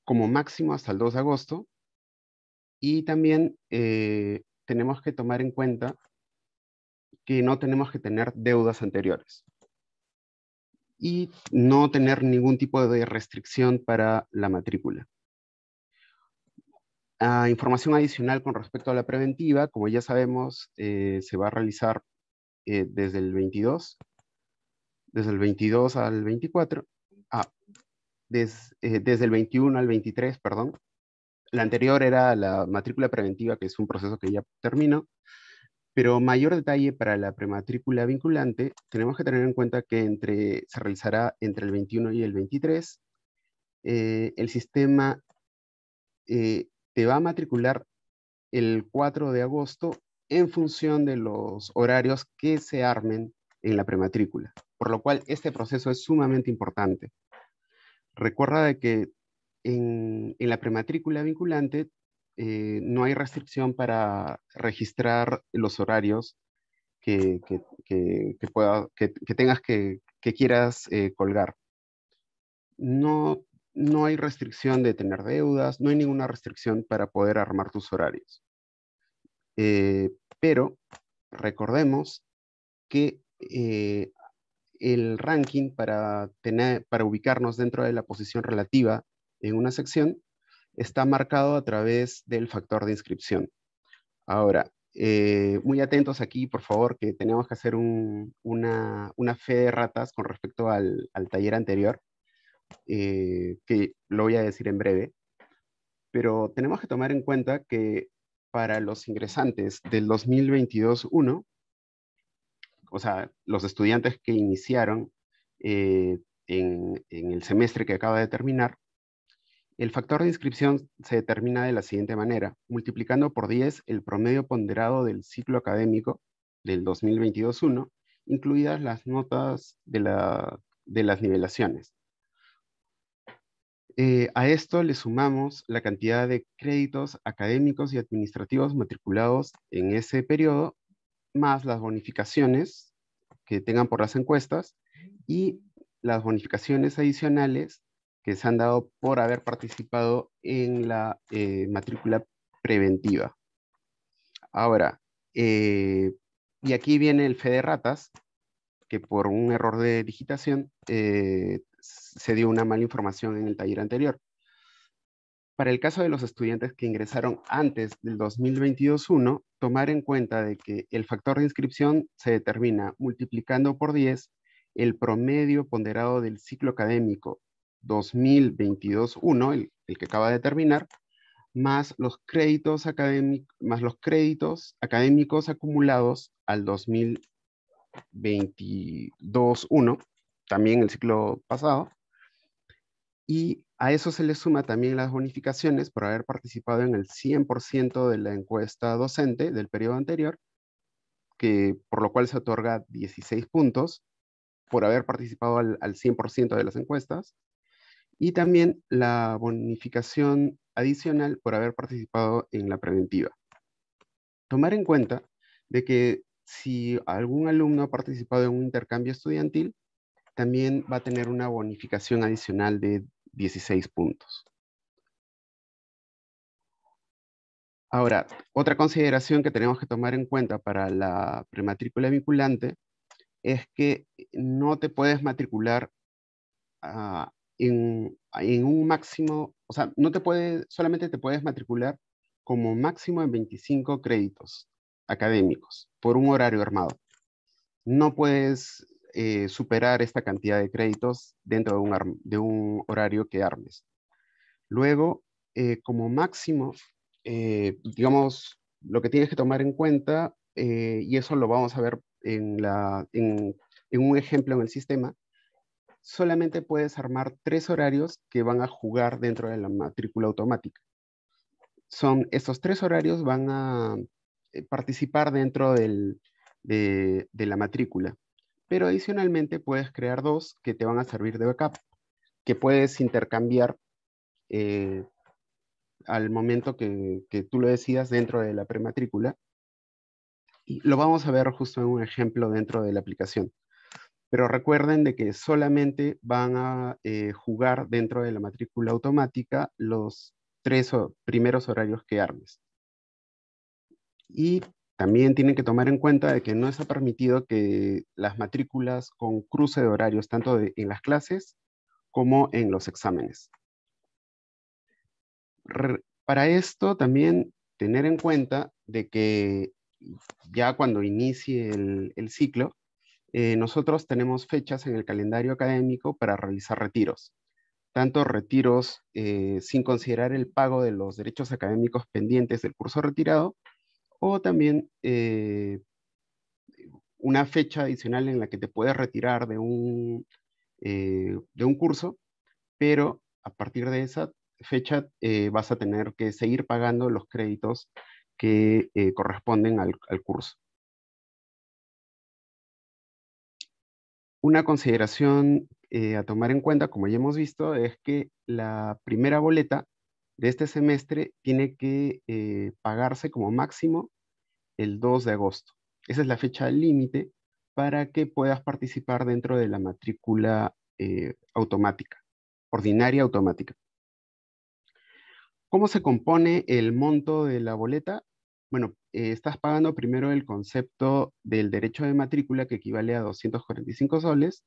como máximo hasta el 2 de agosto. Y también eh, tenemos que tomar en cuenta que no tenemos que tener deudas anteriores y no tener ningún tipo de restricción para la matrícula información adicional con respecto a la preventiva, como ya sabemos, eh, se va a realizar eh, desde el 22, desde el 22 al 24, ah, eh, desde el 21 al 23, perdón. La anterior era la matrícula preventiva, que es un proceso que ya terminó, pero mayor detalle para la prematrícula vinculante, tenemos que tener en cuenta que entre, se realizará entre el 21 y el 23. el sistema te va a matricular el 4 de agosto en función de los horarios que se armen en la prematrícula, por lo cual este proceso es sumamente importante. Recuerda de que en, la prematrícula vinculante eh, no hay restricción para registrar los horarios que, que, que, tengas que, quieras eh, colgar. No no hay restricción de tener deudas, no hay ninguna restricción para poder armar tus horarios. Eh, pero recordemos que eh, el ranking para, tener, para ubicarnos dentro de la posición relativa en una sección está marcado a través del factor de inscripción. Ahora, eh, muy atentos aquí, por favor, que tenemos que hacer una, fe de ratas con respecto al, al taller anterior. Eh, que lo voy a decir en breve, pero tenemos que tomar en cuenta que para los ingresantes del 2022-1, o sea, los estudiantes que iniciaron eh, en, el semestre que acaba de terminar, el factor de inscripción se determina de la siguiente manera, multiplicando por 10 el promedio ponderado del ciclo académico del 2022-1, incluidas las notas de las nivelaciones. Eh, a esto le sumamos la cantidad de créditos académicos y administrativos matriculados en ese periodo, más las bonificaciones que tengan por las encuestas y las bonificaciones adicionales que se han dado por haber participado en la eh, matrícula preventiva. Ahora, eh, y aquí viene el fe de ratas, que por un error de digitación se dio una mala información en el taller anterior. Para el caso de los estudiantes que ingresaron antes del 2022-1, tomar en cuenta de que el factor de inscripción se determina multiplicando por 10 el promedio ponderado del ciclo académico 2022-1, el, que acaba de terminar, más los créditos, más los créditos académicos acumulados al 2022-1, también el ciclo pasado, y a eso se le suma también las bonificaciones por haber participado en el 100% de la encuesta docente del periodo anterior, que, por lo cual se otorga 16 puntos por haber participado al, 100% de las encuestas, y también la bonificación adicional por haber participado en la preventiva. Tomar en cuenta de que si algún alumno ha participado en un intercambio estudiantil, también va a tener una bonificación adicional de 16 puntos. Ahora, otra consideración que tenemos que tomar en cuenta para la prematrícula vinculante es que no te puedes matricular ah, en, un máximo, o sea, no te puedes, solamente te puedes matricular como máximo en 25 créditos académicos por un horario armado. No puedes eh, superar esta cantidad de créditos dentro de un, horario que armes. Luego, eh, como máximo, eh, digamos, lo que tienes que tomar en cuenta, y eso lo vamos a ver en, un ejemplo en el sistema, solamente puedes armar tres horarios que van a jugar dentro de la matrícula automática. Son estos tres horarios van a participar dentro de, la matrícula pero adicionalmente puedes crear dos que te van a servir de backup, que puedes intercambiar eh, al momento que, tú lo decidas dentro de la prematrícula. Y lo vamos a ver justo en un ejemplo dentro de la aplicación. Pero recuerden de que solamente van a eh, jugar dentro de la matrícula automática los tres primeros horarios que armes. Y también tienen que tomar en cuenta de que no está permitido que las matrículas con cruce de horarios, tanto en las clases como en los exámenes. para esto también tener en cuenta de que ya cuando inicie el, ciclo, eh, nosotros tenemos fechas en el calendario académico para realizar retiros. Tanto retiros eh, sin considerar el pago de los derechos académicos pendientes del curso retirado, o también eh, una fecha adicional en la que te puedes retirar de un, eh, curso, pero a partir de esa fecha eh, vas a tener que seguir pagando los créditos que corresponden al, curso. Una consideración a tomar en cuenta, como ya hemos visto, es que la primera boleta de este semestre tiene que eh, pagarse como máximo el 2 de agosto. Esa es la fecha límite para que puedas participar dentro de la matrícula eh, automática, ordinaria automática. ¿Cómo se compone el monto de la boleta? Bueno, eh, estás pagando primero el concepto del derecho de matrícula que equivale a 245 soles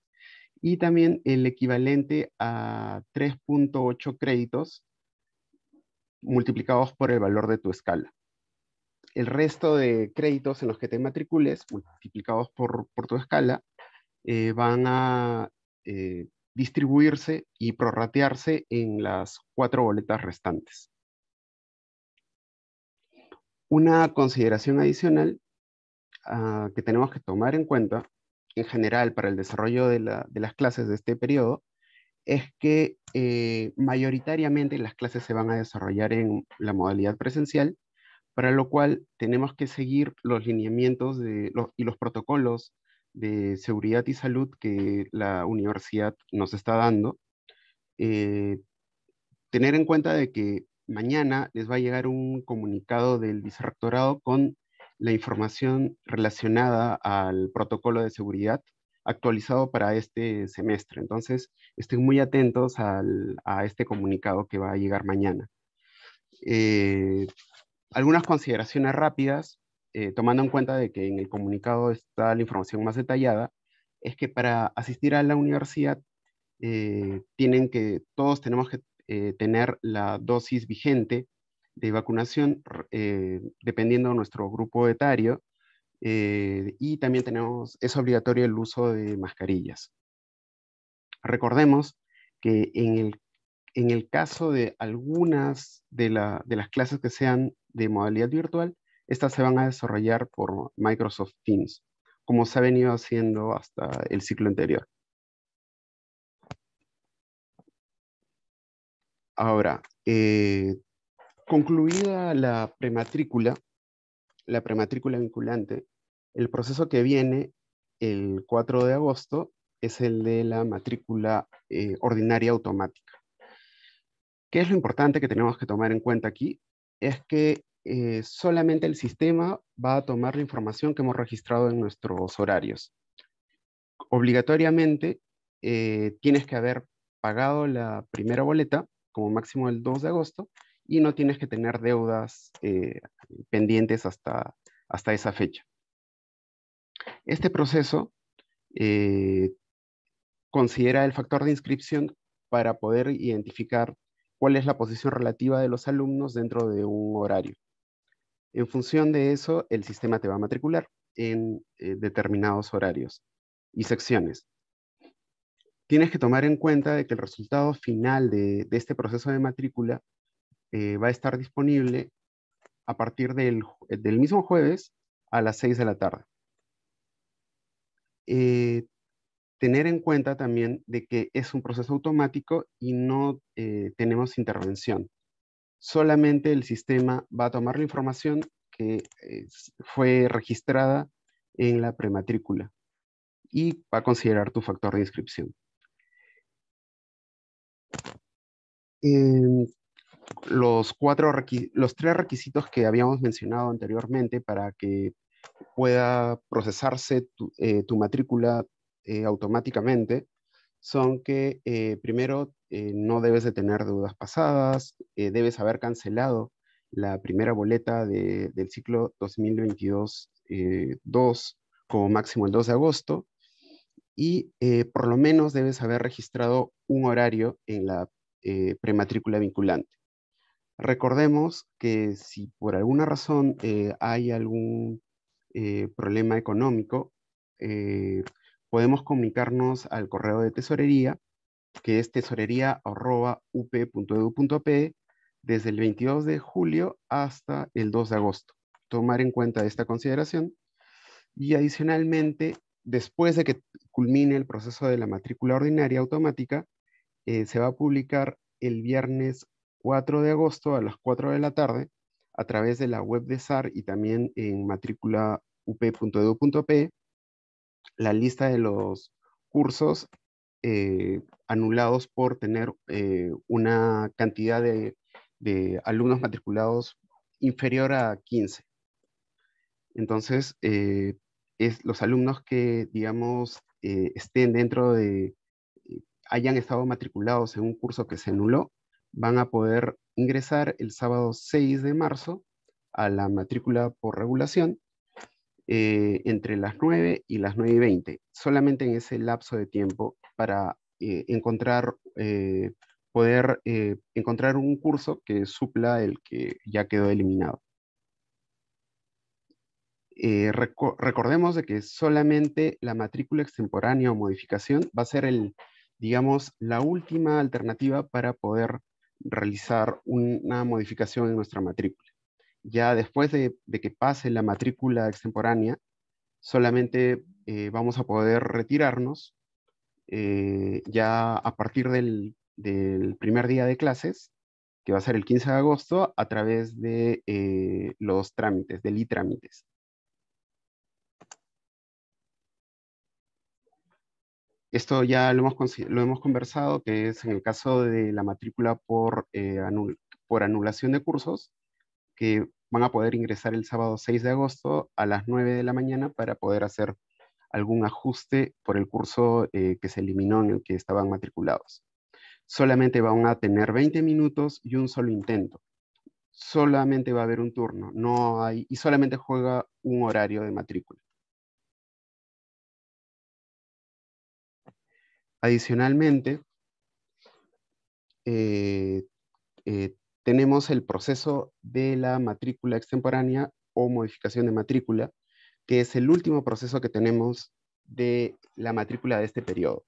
y también el equivalente a 3.8 créditos multiplicados por el valor de tu escala. El resto de créditos en los que te matricules, multiplicados por, por tu escala, eh, van a eh, distribuirse y prorratearse en las cuatro boletas restantes. Una consideración adicional ah, que tenemos que tomar en cuenta, en general para el desarrollo de, de las clases de este periodo, es que eh, mayoritariamente las clases se van a desarrollar en la modalidad presencial, para lo cual tenemos que seguir los lineamientos y los protocolos de seguridad y salud que la universidad nos está dando. Eh, tener en cuenta de que mañana les va a llegar un comunicado del vicerrectorado con la información relacionada al protocolo de seguridad actualizado para este semestre. Entonces, estén muy atentos al, a este comunicado que va a llegar mañana. Eh, algunas consideraciones rápidas, eh, tomando en cuenta de que en el comunicado está la información más detallada, es que para asistir a la universidad eh, tienen que, todos tenemos que tener la dosis vigente de vacunación dependiendo de nuestro grupo etario eh, y también tenemos, es obligatorio el uso de mascarillas. Recordemos que en el, caso de algunas de, las clases que sean de modalidad virtual, estas se van a desarrollar por Microsoft Teams, como se ha venido haciendo hasta el ciclo anterior. Ahora, eh, concluida la prematrícula, la prematrícula vinculante, el proceso que viene el 4 de agosto es el de la matrícula eh, ordinaria automática. ¿Qué es lo importante que tenemos que tomar en cuenta aquí? Es que eh, solamente el sistema va a tomar la información que hemos registrado en nuestros horarios. Obligatoriamente eh, tienes que haber pagado la primera boleta, como máximo el 2 de agosto, y no tienes que tener deudas pendientes hasta, hasta esa fecha. Este proceso eh, considera el factor de inscripción para poder identificar cuál es la posición relativa de los alumnos dentro de un horario. En función de eso, el sistema te va a matricular en eh, determinados horarios y secciones. Tienes que tomar en cuenta de que el resultado final de, este proceso de matrícula eh, va a estar disponible a partir del, del mismo jueves a las 6 de la tarde. Eh, tener en cuenta también de que es un proceso automático y no eh, tenemos intervención. Solamente el sistema va a tomar la información que eh, fue registrada en la prematrícula y va a considerar tu factor de inscripción. Em, los, cuatro, los tres requisitos que habíamos mencionado anteriormente para que pueda procesarse tu, eh, matrícula eh, automáticamente son que eh, primero no debes de tener deudas pasadas, debes haber cancelado la primera boleta del ciclo 2022-2 como máximo el 2 de agosto y por lo menos debes haber registrado un horario en la prematrícula vinculante. Recordemos que si por alguna razón hay algún eh, problema económico, eh, podemos comunicarnos al correo de tesorería, que es tesorería.up.edu.pe, desde el 22 de julio hasta el 2 de agosto. Tomar en cuenta esta consideración. Y adicionalmente, después de que culmine el proceso de la matrícula ordinaria automática, eh, se va a publicar el viernes 4 de agosto a las 4 de la tarde a través de la web de SAR y también en matrícula la lista de los cursos eh, anulados por tener eh, una cantidad de, alumnos matriculados inferior a 15. Entonces, eh, es los alumnos que, digamos, estén dentro de, hayan estado matriculados en un curso que se anuló, van a poder ingresar el sábado 6 de marzo a la matrícula por regulación eh, entre las 9 y las 9 y 20, solamente en ese lapso de tiempo para eh, encontrar, eh, poder encontrar un curso que supla el que ya quedó eliminado. recordemos de que solamente la matrícula extemporánea o modificación va a ser el, digamos, la última alternativa para poder realizar una modificación en nuestra matrícula. Ya después de, que pase la matrícula extemporánea, solamente eh, vamos a poder retirarnos eh, ya a partir del, primer día de clases, que va a ser el 15 de agosto, a través de eh, los trámites, del e-trámites. Esto ya lo hemos, lo hemos conversado, que es en el caso de la matrícula por, eh, por anulación de cursos, que van a poder ingresar el sábado 6 de agosto a las 9 de la mañana para poder hacer algún ajuste por el curso eh, que se eliminó en el que estaban matriculados. Solamente van a tener 20 minutos y un solo intento. Solamente va a haber un turno, no hay, y solamente juega un horario de matrícula. Adicionalmente, eh, eh, tenemos el proceso de la matrícula extemporánea o modificación de matrícula, que es el último proceso que tenemos de la matrícula de este periodo.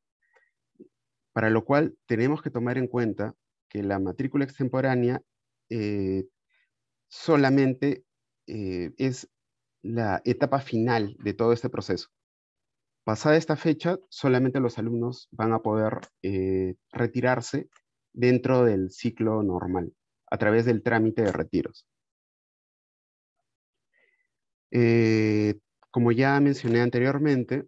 Para lo cual tenemos que tomar en cuenta que la matrícula extemporánea eh, solamente es la etapa final de todo este proceso. Pasada esta fecha, solamente los alumnos van a poder eh, retirarse dentro del ciclo normal, a través del trámite de retiros. Eh, como ya mencioné anteriormente,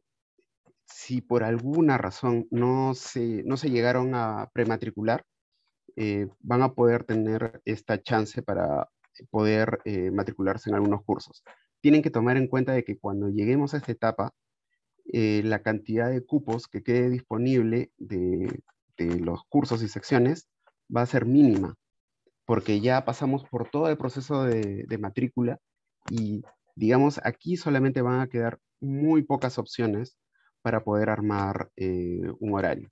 si por alguna razón no se, llegaron a prematricular, eh, van a poder tener esta chance para poder matricularse en algunos cursos. Tienen que tomar en cuenta de que cuando lleguemos a esta etapa, eh, la cantidad de cupos que quede disponible de, los cursos y secciones va a ser mínima, porque ya pasamos por todo el proceso de, matrícula y, digamos, aquí solamente van a quedar muy pocas opciones para poder armar eh, un horario.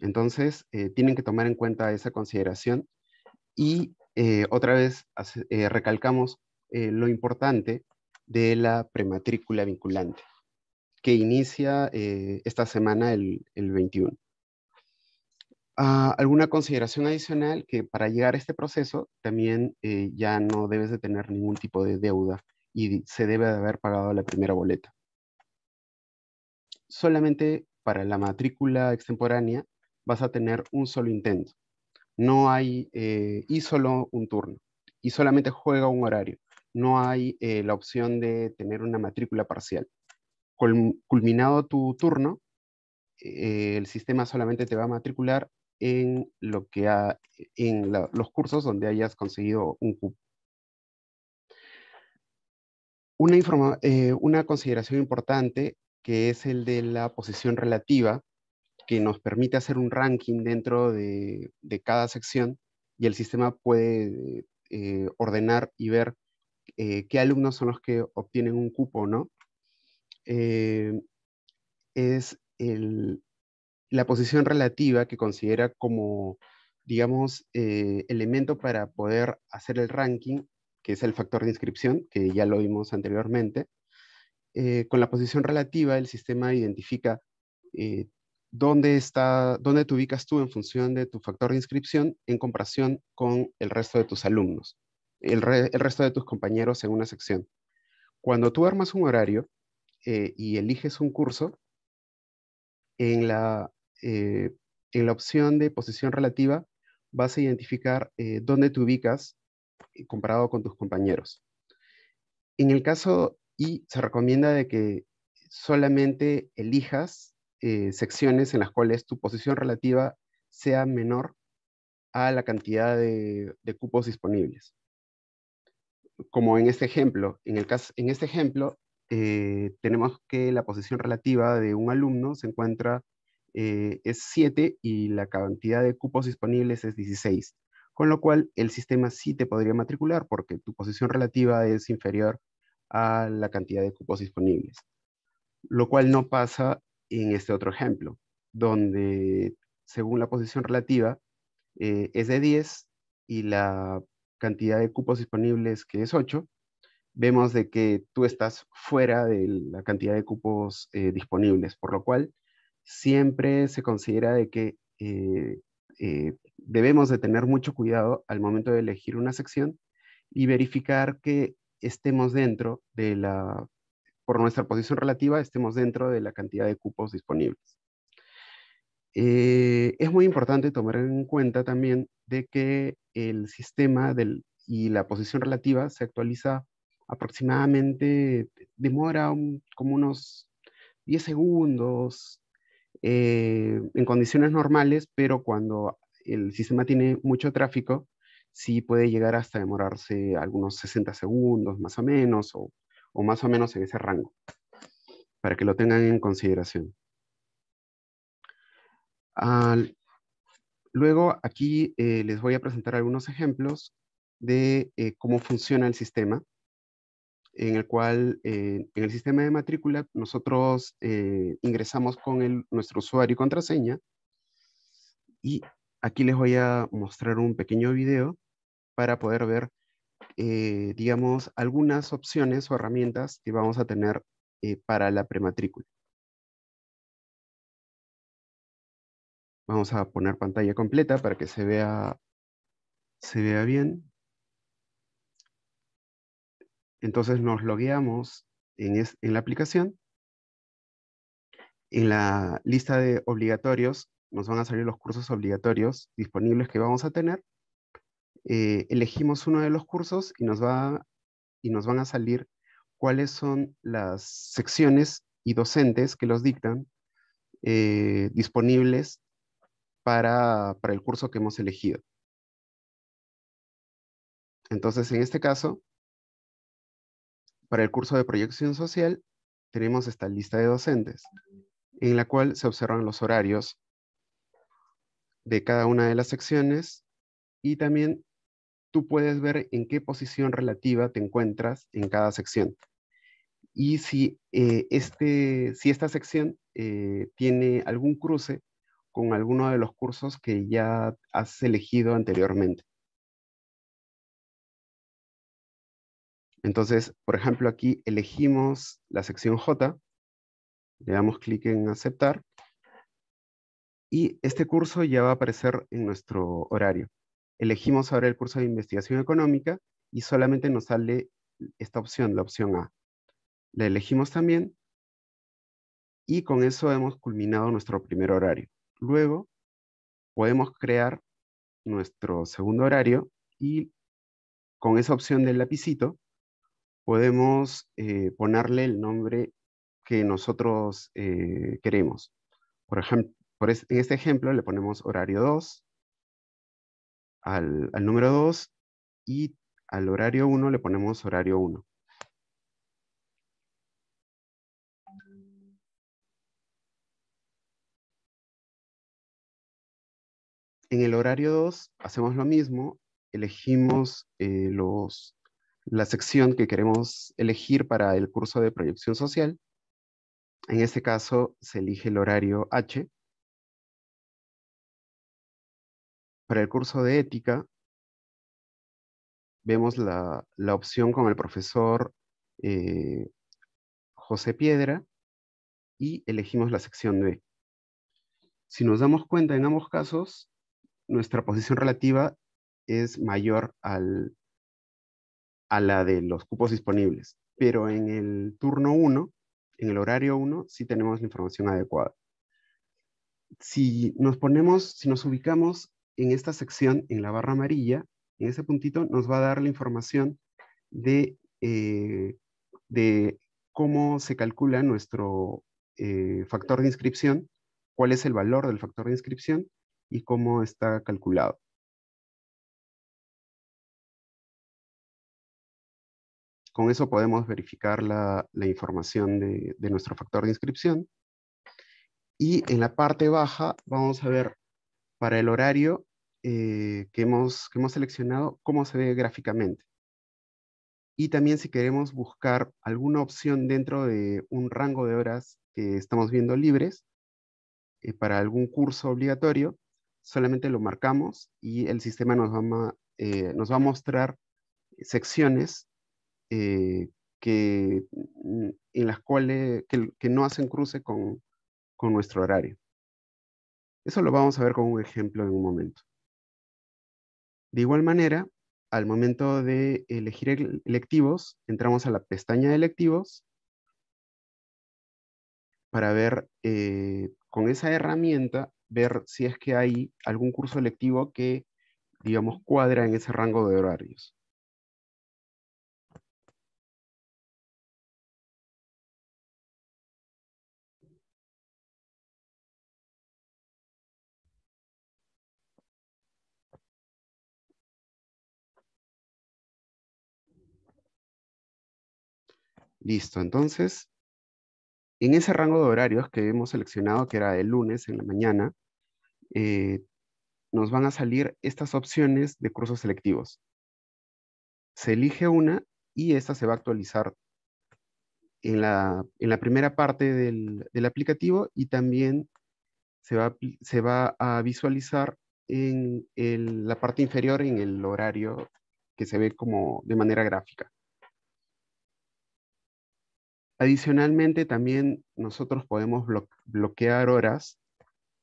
Entonces, eh, tienen que tomar en cuenta esa consideración y otra vez recalcamos lo importante de la prematrícula vinculante que inicia eh, esta semana el, 21. Ah, alguna consideración adicional que para llegar a este proceso también eh, ya no debes de tener ningún tipo de deuda y se debe de haber pagado la primera boleta. Solamente para la matrícula extemporánea vas a tener un solo intento. No hay, eh, y solo un turno, y solamente juega un horario. No hay la opción de tener una matrícula parcial culminado tu turno, eh, el sistema solamente te va a matricular en, lo que en los cursos donde hayas conseguido un cupo. Eh, una, consideración importante que es el de la posición relativa, que nos permite hacer un ranking dentro de, cada sección y el sistema puede eh, ordenar y ver qué alumnos son los que obtienen un cupo, o ¿no? Eh, es la posición relativa que considera como, digamos, eh, elemento para poder hacer el ranking, que es el factor de inscripción, que ya lo vimos anteriormente. Eh, con la posición relativa, el sistema identifica dónde, está, dónde te ubicas tú en función de tu factor de inscripción en comparación con el resto de tus alumnos, el resto de tus compañeros en una sección. Cuando tú armas un horario, eh, y eliges un curso, eh, en la, opción de posición relativa vas a identificar eh, dónde te ubicas comparado con tus compañeros. En el caso y se recomienda de que solamente elijas secciones en las cuales tu posición relativa sea menor a la cantidad de, de cupos disponibles como en este ejemplo. en este ejemplo, eh, tenemos que la posición relativa de un alumno se encuentra, eh, es 7 y la cantidad de cupos disponibles es 16. Con lo cual, el sistema sí te podría matricular porque tu posición relativa es inferior a la cantidad de cupos disponibles. Lo cual no pasa en este otro ejemplo, donde según la posición relativa eh, es de 10 y la cantidad de cupos disponibles que es 8, vemos de que tú estás fuera de la cantidad de cupos eh, disponibles, por lo cual siempre se considera de que eh, eh, debemos de tener mucho cuidado al momento de elegir una sección y verificar que estemos dentro de la, por nuestra posición relativa, estemos dentro de la cantidad de cupos disponibles. es muy importante tomar en cuenta también de que el sistema del, y la posición relativa se actualiza aproximadamente demora como unos 10 segundos eh, en condiciones normales, pero cuando el sistema tiene mucho tráfico, sí puede llegar hasta demorarse algunos 60 segundos más o menos, o, más o menos en ese rango, para que lo tengan en consideración. luego aquí eh, les voy a presentar algunos ejemplos de eh, cómo funciona el sistema en el cual eh, en el sistema de matrícula nosotros eh, ingresamos con nuestro usuario y contraseña. Y aquí les voy a mostrar un pequeño video para poder ver, eh, digamos, algunas opciones o herramientas que vamos a tener para la prematrícula. Vamos a poner pantalla completa para que se vea bien. Entonces nos logueamos en, la aplicación. En la lista de obligatorios nos van a salir los cursos obligatorios disponibles que vamos a tener. Eh, elegimos uno de los cursos y nos, van a salir cuáles son las secciones y docentes que los dictan eh, disponibles para el curso que hemos elegido. Entonces, en este caso, para el curso de proyección social tenemos esta lista de docentes, en la cual se observan los horarios de cada una de las secciones y también tú puedes ver en qué posición relativa te encuentras en cada sección. Y si, eh, este, si esta sección eh, tiene algún cruce con alguno de los cursos que ya has elegido anteriormente. Entonces, por ejemplo, aquí elegimos la sección J, le damos clic en aceptar y este curso ya va a aparecer en nuestro horario. Elegimos ahora el curso de investigación económica y solamente nos sale esta opción, la opción A. La elegimos también y con eso hemos culminado nuestro primer horario. Luego podemos crear nuestro segundo horario y con esa opción del lapicito podemos eh, ponerle el nombre que nosotros eh, queremos. Por ejemplo, en este ejemplo le ponemos horario 2 al, número 2 y al horario 1 le ponemos horario 1. En el horario 2 hacemos lo mismo, elegimos eh, los, la sección que queremos elegir para el curso de proyección social. En este caso, se elige el horario H. Para el curso de ética, vemos la, opción con el profesor eh, José Piedra y elegimos la sección B. E. Si nos damos cuenta, en ambos casos, nuestra posición relativa es mayor al a la de los cupos disponibles. Pero en el turno 1, en el horario 1, sí tenemos la información adecuada. Si nos ponemos, si nos ubicamos en esta sección, en la barra amarilla, en ese puntito nos va a dar la información de, eh, de cómo se calcula nuestro eh, factor de inscripción, cuál es el valor del factor de inscripción y cómo está calculado. Con eso podemos verificar la, información de, nuestro factor de inscripción. Y en la parte baja vamos a ver para el horario eh, que, hemos, seleccionado cómo se ve gráficamente. Y también si queremos buscar alguna opción dentro de un rango de horas que estamos viendo libres eh, para algún curso obligatorio, solamente lo marcamos y el sistema nos va eh, a mostrar secciones eh, que, mm, en las cuales, no hacen cruce con, nuestro horario. Eso lo vamos a ver con un ejemplo en un momento. De igual manera, al momento de elegir electivos, entramos a la pestaña de electivos para ver eh, con esa herramienta, ver si es que hay algún curso electivo que, digamos, cuadra en ese rango de horarios. Listo, entonces, en ese rango de horarios que hemos seleccionado, que era el lunes en la mañana, eh, nos van a salir estas opciones de cursos selectivos. Se elige una y esta se va a actualizar en la, primera parte del, aplicativo y también se va, a visualizar en la parte inferior en el horario que se ve como de manera gráfica. Adicionalmente, también nosotros podemos bloquear horas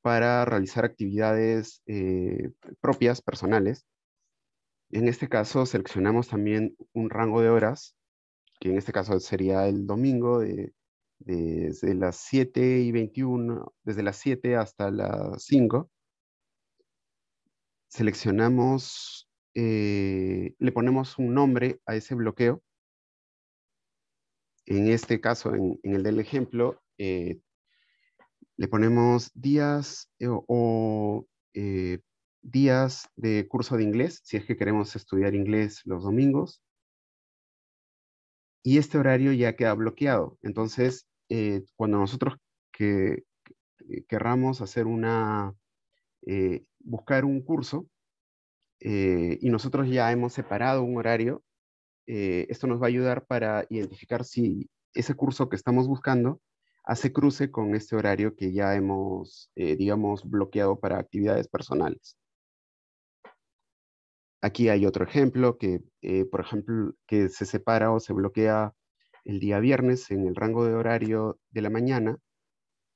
para realizar actividades eh, propias, personales. En este caso, seleccionamos también un rango de horas, que en este caso sería el domingo, de, desde las 7 y 21, desde las 7 hasta las 5. Seleccionamos, eh, le ponemos un nombre a ese bloqueo en este caso, en, el del ejemplo, eh, le ponemos días eh, o eh, días de curso de inglés, si es que queremos estudiar inglés los domingos. Y este horario ya queda bloqueado. Entonces, cuando nosotros querramos hacer una, buscar un curso, y nosotros ya hemos separado un horario, eh, esto nos va a ayudar para identificar si ese curso que estamos buscando hace cruce con este horario que ya hemos, eh, digamos, bloqueado para actividades personales. Aquí hay otro ejemplo que, eh, por ejemplo, que se separa o se bloquea el día viernes en el rango de horario de la mañana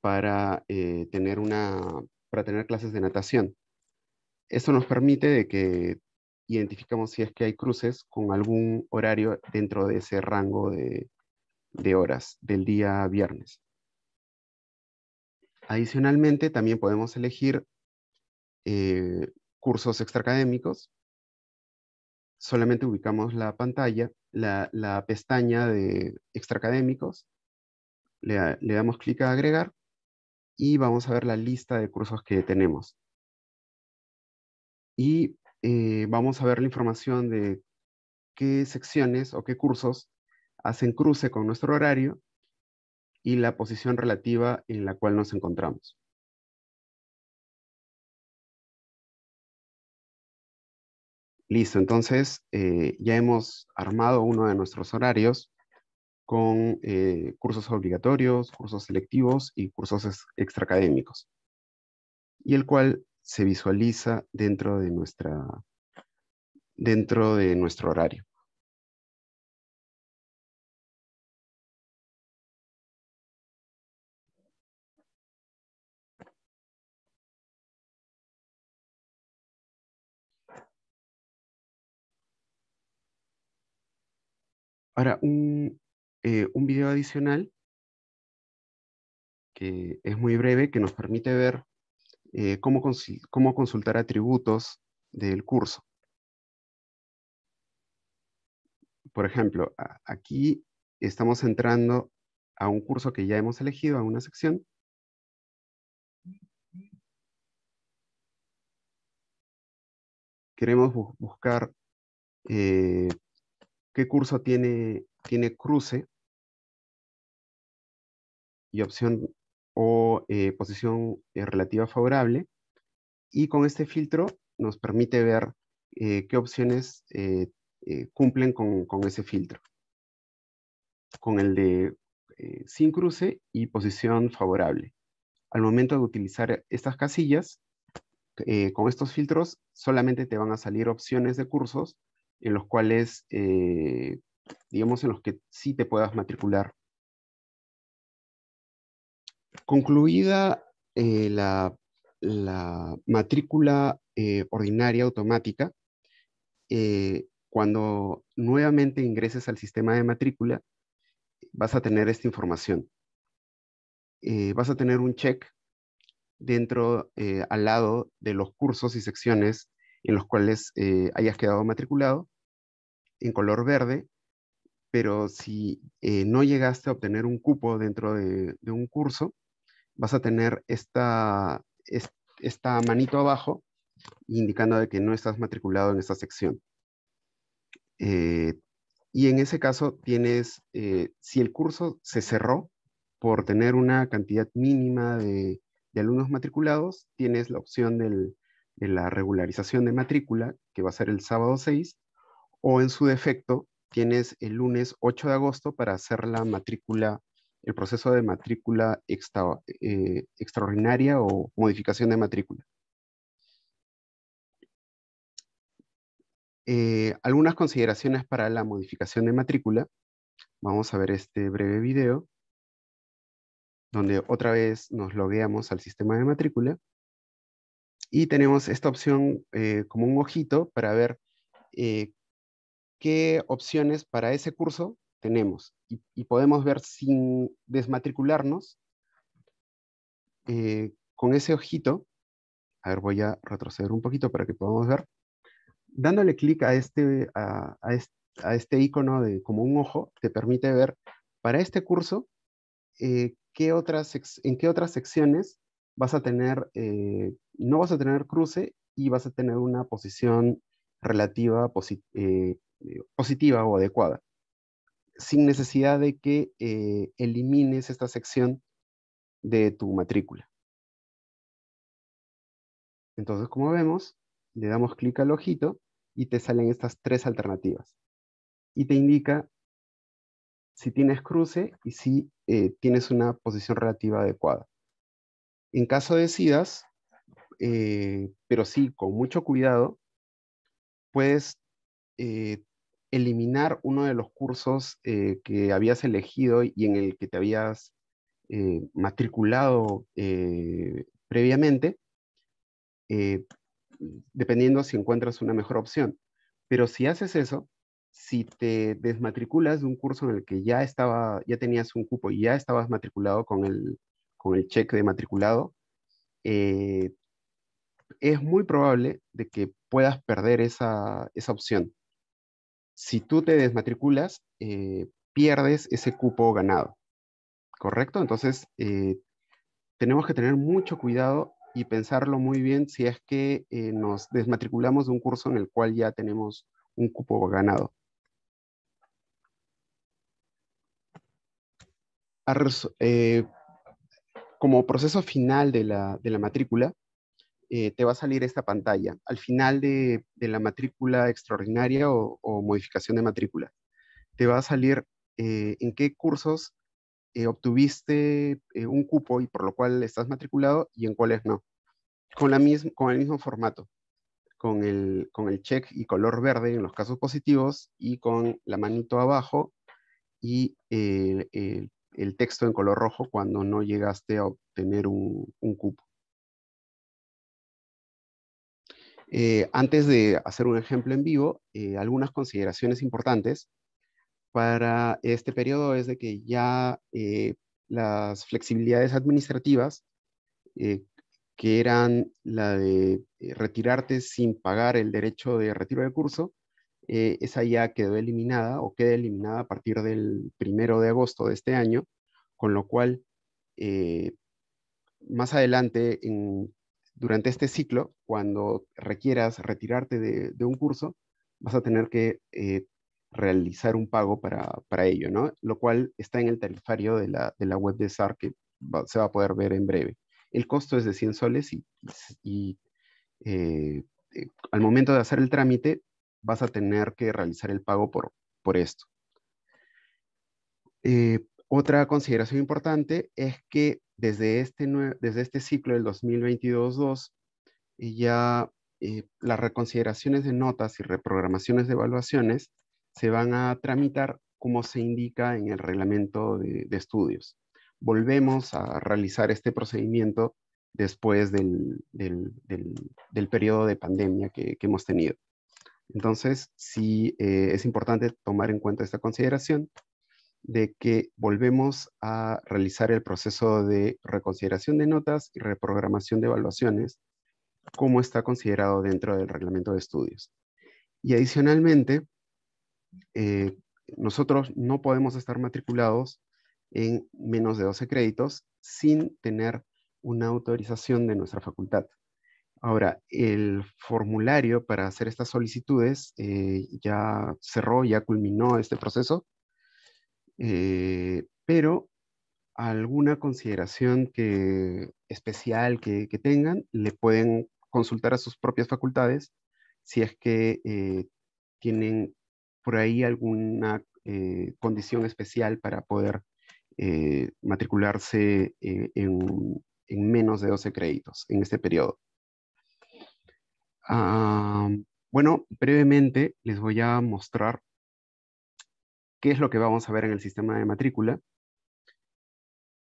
para, tener, una, para tener clases de natación. Esto nos permite de que identificamos si es que hay cruces con algún horario dentro de ese rango de, horas del día viernes. Adicionalmente, también podemos elegir eh, cursos extracadémicos. Solamente ubicamos la pantalla, la, pestaña de extracadémicos. Le, le damos clic a agregar y vamos a ver la lista de cursos que tenemos. Y eh, vamos a ver la información de qué secciones o qué cursos hacen cruce con nuestro horario y la posición relativa en la cual nos encontramos. Listo, entonces eh, ya hemos armado uno de nuestros horarios con eh, cursos obligatorios, cursos selectivos y cursos extraacadémicos, y el cual se visualiza dentro de, nuestra, dentro de nuestro horario. Ahora, un, eh, un video adicional que es muy breve, que nos permite ver eh, cómo, consultar atributos del curso. Por ejemplo, aquí estamos entrando a un curso que ya hemos elegido, a una sección. Queremos buscar eh, qué curso tiene, tiene cruce y opción o eh, posición eh, relativa favorable. Y con este filtro nos permite ver eh, qué opciones cumplen con, con, ese filtro. Con el de sin cruce y posición favorable. Al momento de utilizar estas casillas, con estos filtros solamente te van a salir opciones de cursos en los cuales, digamos, en los que sí te puedas matricular Concluida eh, la, matrícula eh, ordinaria automática, eh, cuando nuevamente ingreses al sistema de matrícula, vas a tener esta información. vas a tener un check dentro, al lado de los cursos y secciones en los cuales hayas quedado matriculado, en color verde, pero si no llegaste a obtener un cupo dentro de, un curso, vas a tener esta, esta manito abajo indicando de que no estás matriculado en esta sección. Eh, y en ese caso tienes, eh, si el curso se cerró por tener una cantidad mínima de, alumnos matriculados, tienes la opción de la regularización de matrícula, que va a ser el sábado 6, o en su defecto, tienes el lunes 8 de agosto para hacer la matrícula el proceso de matrícula eh, extraordinaria o modificación de matrícula. Eh, algunas consideraciones para la modificación de matrícula. Vamos a ver este breve video, donde otra vez nos logueamos al sistema de matrícula. Y tenemos esta opción eh, como un ojito para ver qué opciones para ese curso tenemos y, podemos ver sin desmatricularnos eh, con ese ojito. A ver, voy a retroceder un poquito para que podamos ver. Dándole clic a este, a, este, icono de como un ojo, te permite ver para este curso eh, qué otras, en qué otras secciones vas a tener, eh, no vas a tener cruce y vas a tener una posición relativa positiva o adecuada sin necesidad de que eh, elimines esta sección de tu matrícula. Entonces, como vemos, le damos clic al ojito y te salen estas tres alternativas. Y te indica si tienes cruce y si eh, tienes una posición relativa adecuada. En caso de SIDAS, eh, pero sí, con mucho cuidado, puedes eliminar uno de los cursos eh, que habías elegido y en el que te habías eh, matriculado eh, previamente, dependiendo si encuentras una mejor opción. Pero si haces eso, si te desmatriculas de un curso en el que ya, estaba, ya tenías un cupo y ya estabas matriculado con el, con cheque de matriculado, es muy probable de que puedas perder esa, esa opción si tú te desmatriculas, eh, pierdes ese cupo ganado. ¿Correcto? Entonces, eh, tenemos que tener mucho cuidado y pensarlo muy bien si es que eh, nos desmatriculamos de un curso en el cual ya tenemos un cupo ganado. como proceso final de la matrícula, eh, te va a salir esta pantalla al final de, la matrícula extraordinaria o, modificación de matrícula. Te va a salir eh, en qué cursos eh, obtuviste un cupo y por lo cual estás matriculado y en cuáles no. Con, el mismo formato, con el, check y color verde en los casos positivos y con la manito abajo y el, texto en color rojo cuando no llegaste a obtener un cupo. Eh, antes de hacer un ejemplo en vivo, eh, algunas consideraciones importantes para este periodo es de que ya eh, las flexibilidades administrativas, que eran la de retirarte sin pagar el derecho de retiro de curso, esa ya quedó eliminada o queda eliminada a partir del primero de agosto de este año, con lo cual más adelante en durante este ciclo, cuando requieras retirarte de, un curso, vas a tener que eh, realizar un pago para, ello, ¿no? Lo cual está en el tarifario de la, web de SAR que se va a poder ver en breve. El costo es de 100 soles y, eh, eh, al momento de hacer el trámite vas a tener que realizar el pago por, por esto. otra consideración importante es que desde este, desde este ciclo del 2022-2, ya eh, las reconsideraciones de notas y reprogramaciones de evaluaciones se van a tramitar como se indica en el reglamento de, estudios. Volvemos a realizar este procedimiento después del, del, periodo de pandemia que, hemos tenido. Entonces, sí eh, es importante tomar en cuenta esta consideración de que volvemos a realizar el proceso de reconsideración de notas y reprogramación de evaluaciones, como está considerado dentro del reglamento de estudios. Y adicionalmente, eh, nosotros no podemos estar matriculados en menos de 12 créditos sin tener una autorización de nuestra facultad. Ahora, el formulario para hacer estas solicitudes eh, ya cerró, ya culminó este proceso eh, pero alguna consideración que, especial que, tengan, le pueden consultar a sus propias facultades si es que eh, tienen por ahí alguna eh, condición especial para poder matricularse en, menos de 12 créditos en este periodo. Ah, bueno, brevemente les voy a mostrar qué es lo que vamos a ver en el sistema de matrícula.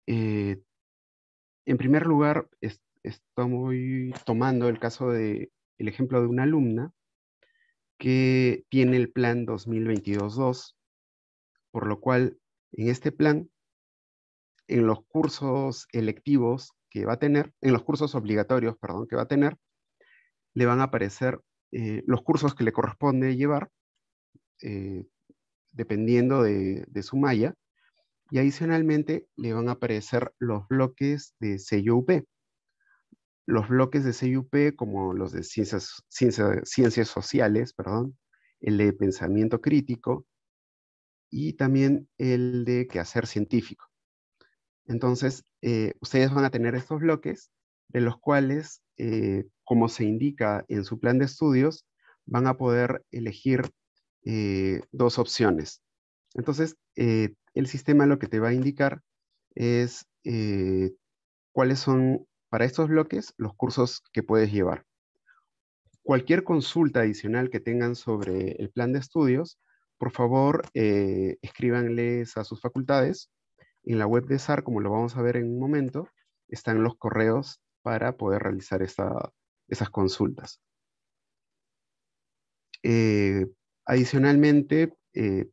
Eh, en primer lugar, estamos estoy tomando el caso de, el ejemplo de una alumna que tiene el plan 2022-2, por lo cual en este plan, en los cursos electivos que va a tener, en los cursos obligatorios, perdón, que va a tener, le van a aparecer eh, los cursos que le corresponde llevar, eh, dependiendo de, su malla. Y adicionalmente le van a aparecer los bloques de sello Los bloques de sello como los de ciencias, ciencias sociales, perdón, el de pensamiento crítico y también el de quehacer científico. Entonces, eh, ustedes van a tener estos bloques de los cuales, eh, como se indica en su plan de estudios, van a poder elegir eh, dos opciones. Entonces, eh, el sistema lo que te va a indicar es eh, cuáles son para estos bloques los cursos que puedes llevar. Cualquier consulta adicional que tengan sobre el plan de estudios, por favor, escríbanles a sus facultades. En la web de SAR, como lo vamos a ver en un momento, están los correos para poder realizar esas consultas. Adicionalmente, eh,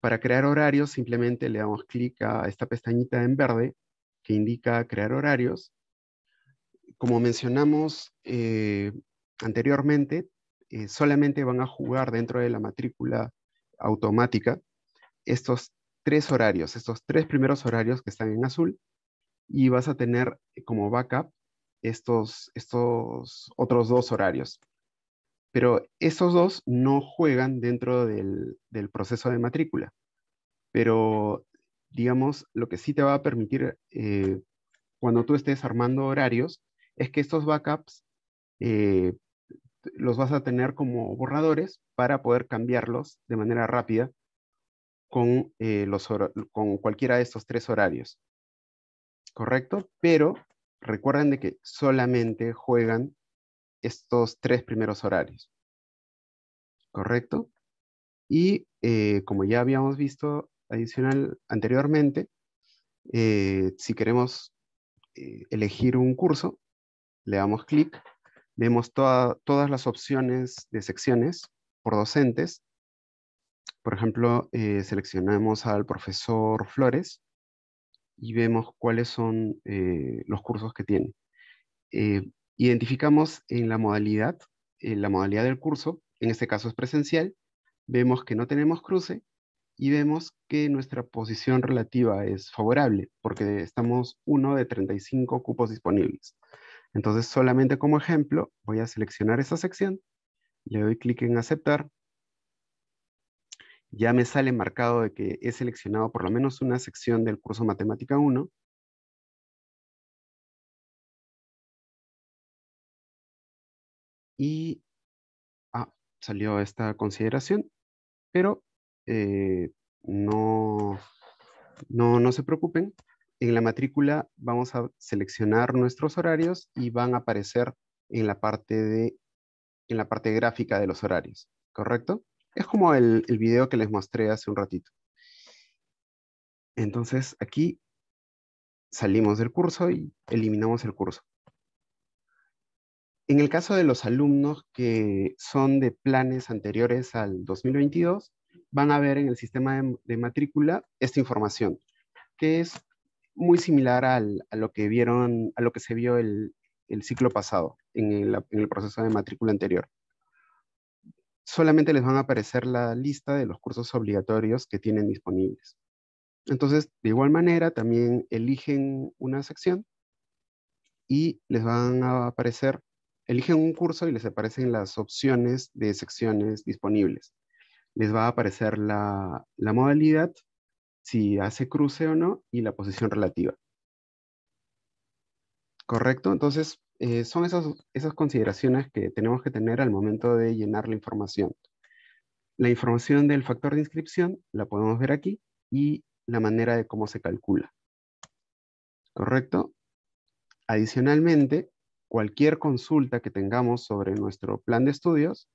para crear horarios, simplemente le damos clic a esta pestañita en verde que indica crear horarios. Como mencionamos eh, anteriormente, eh, solamente van a jugar dentro de la matrícula automática estos tres horarios, estos tres primeros horarios que están en azul, y vas a tener como backup estos, estos otros dos horarios pero esos dos no juegan dentro del, proceso de matrícula. Pero, digamos, lo que sí te va a permitir eh, cuando tú estés armando horarios es que estos backups eh, los vas a tener como borradores para poder cambiarlos de manera rápida con, eh, con cualquiera de estos tres horarios. ¿Correcto? Pero recuerden de que solamente juegan estos tres primeros horarios. ¿Correcto? Y eh, como ya habíamos visto adicional anteriormente, eh, si queremos eh, elegir un curso, le damos clic, vemos todas las opciones de secciones por docentes. Por ejemplo, seleccionamos al profesor Flores y vemos cuáles son los cursos que tiene. Identificamos en la modalidad, en la modalidad del curso, en este caso es presencial, vemos que no tenemos cruce y vemos que nuestra posición relativa es favorable, porque estamos uno de 35 cupos disponibles. Entonces, solamente como ejemplo, voy a seleccionar esa sección, le doy clic en aceptar, ya me sale marcado de que he seleccionado por lo menos una sección del curso Matemática 1, y ah, salió esta consideración, pero eh, no, no, se preocupen. En la matrícula vamos a seleccionar nuestros horarios y van a aparecer en la parte, de, en la parte gráfica de los horarios, ¿correcto? Es como el, el video que les mostré hace un ratito. Entonces aquí salimos del curso y eliminamos el curso. En el caso de los alumnos que son de planes anteriores al 2022, van a ver en el sistema de, matrícula esta información, que es muy similar a lo que vieron, a lo que se vio el, ciclo pasado, en el, en el, proceso de matrícula anterior. Solamente les van a aparecer la lista de los cursos obligatorios que tienen disponibles. Entonces, de igual manera, también eligen una sección y les van a aparecer Eligen un curso y les aparecen las opciones de secciones disponibles. Les va a aparecer la, modalidad, si hace cruce o no, y la posición relativa. Correcto, entonces eh, son esas, esas consideraciones que tenemos que tener al momento de llenar la información. La información del factor de inscripción la podemos ver aquí y la manera de cómo se calcula. ¿Correcto? Adicionalmente, cualquier consulta que tengamos sobre nuestro plan de estudios,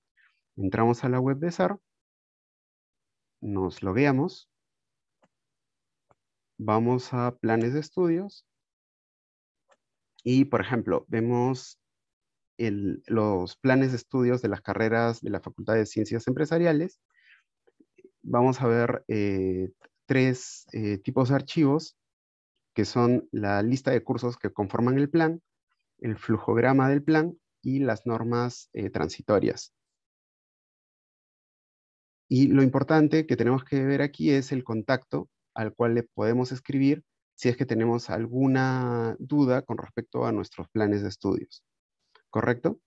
entramos a la web de SAR, nos lo veamos, vamos a planes de estudios y, por ejemplo, vemos los planes de estudios de las carreras de la Facultad de Ciencias Empresariales. Vamos a ver eh, tres eh, tipos de archivos que son la lista de cursos que conforman el plan, el flujograma del plan y las normas eh, transitorias. Y lo importante que tenemos que ver aquí es el contacto al cual le podemos escribir si es que tenemos alguna duda con respecto a nuestros planes de estudios. ¿Correcto?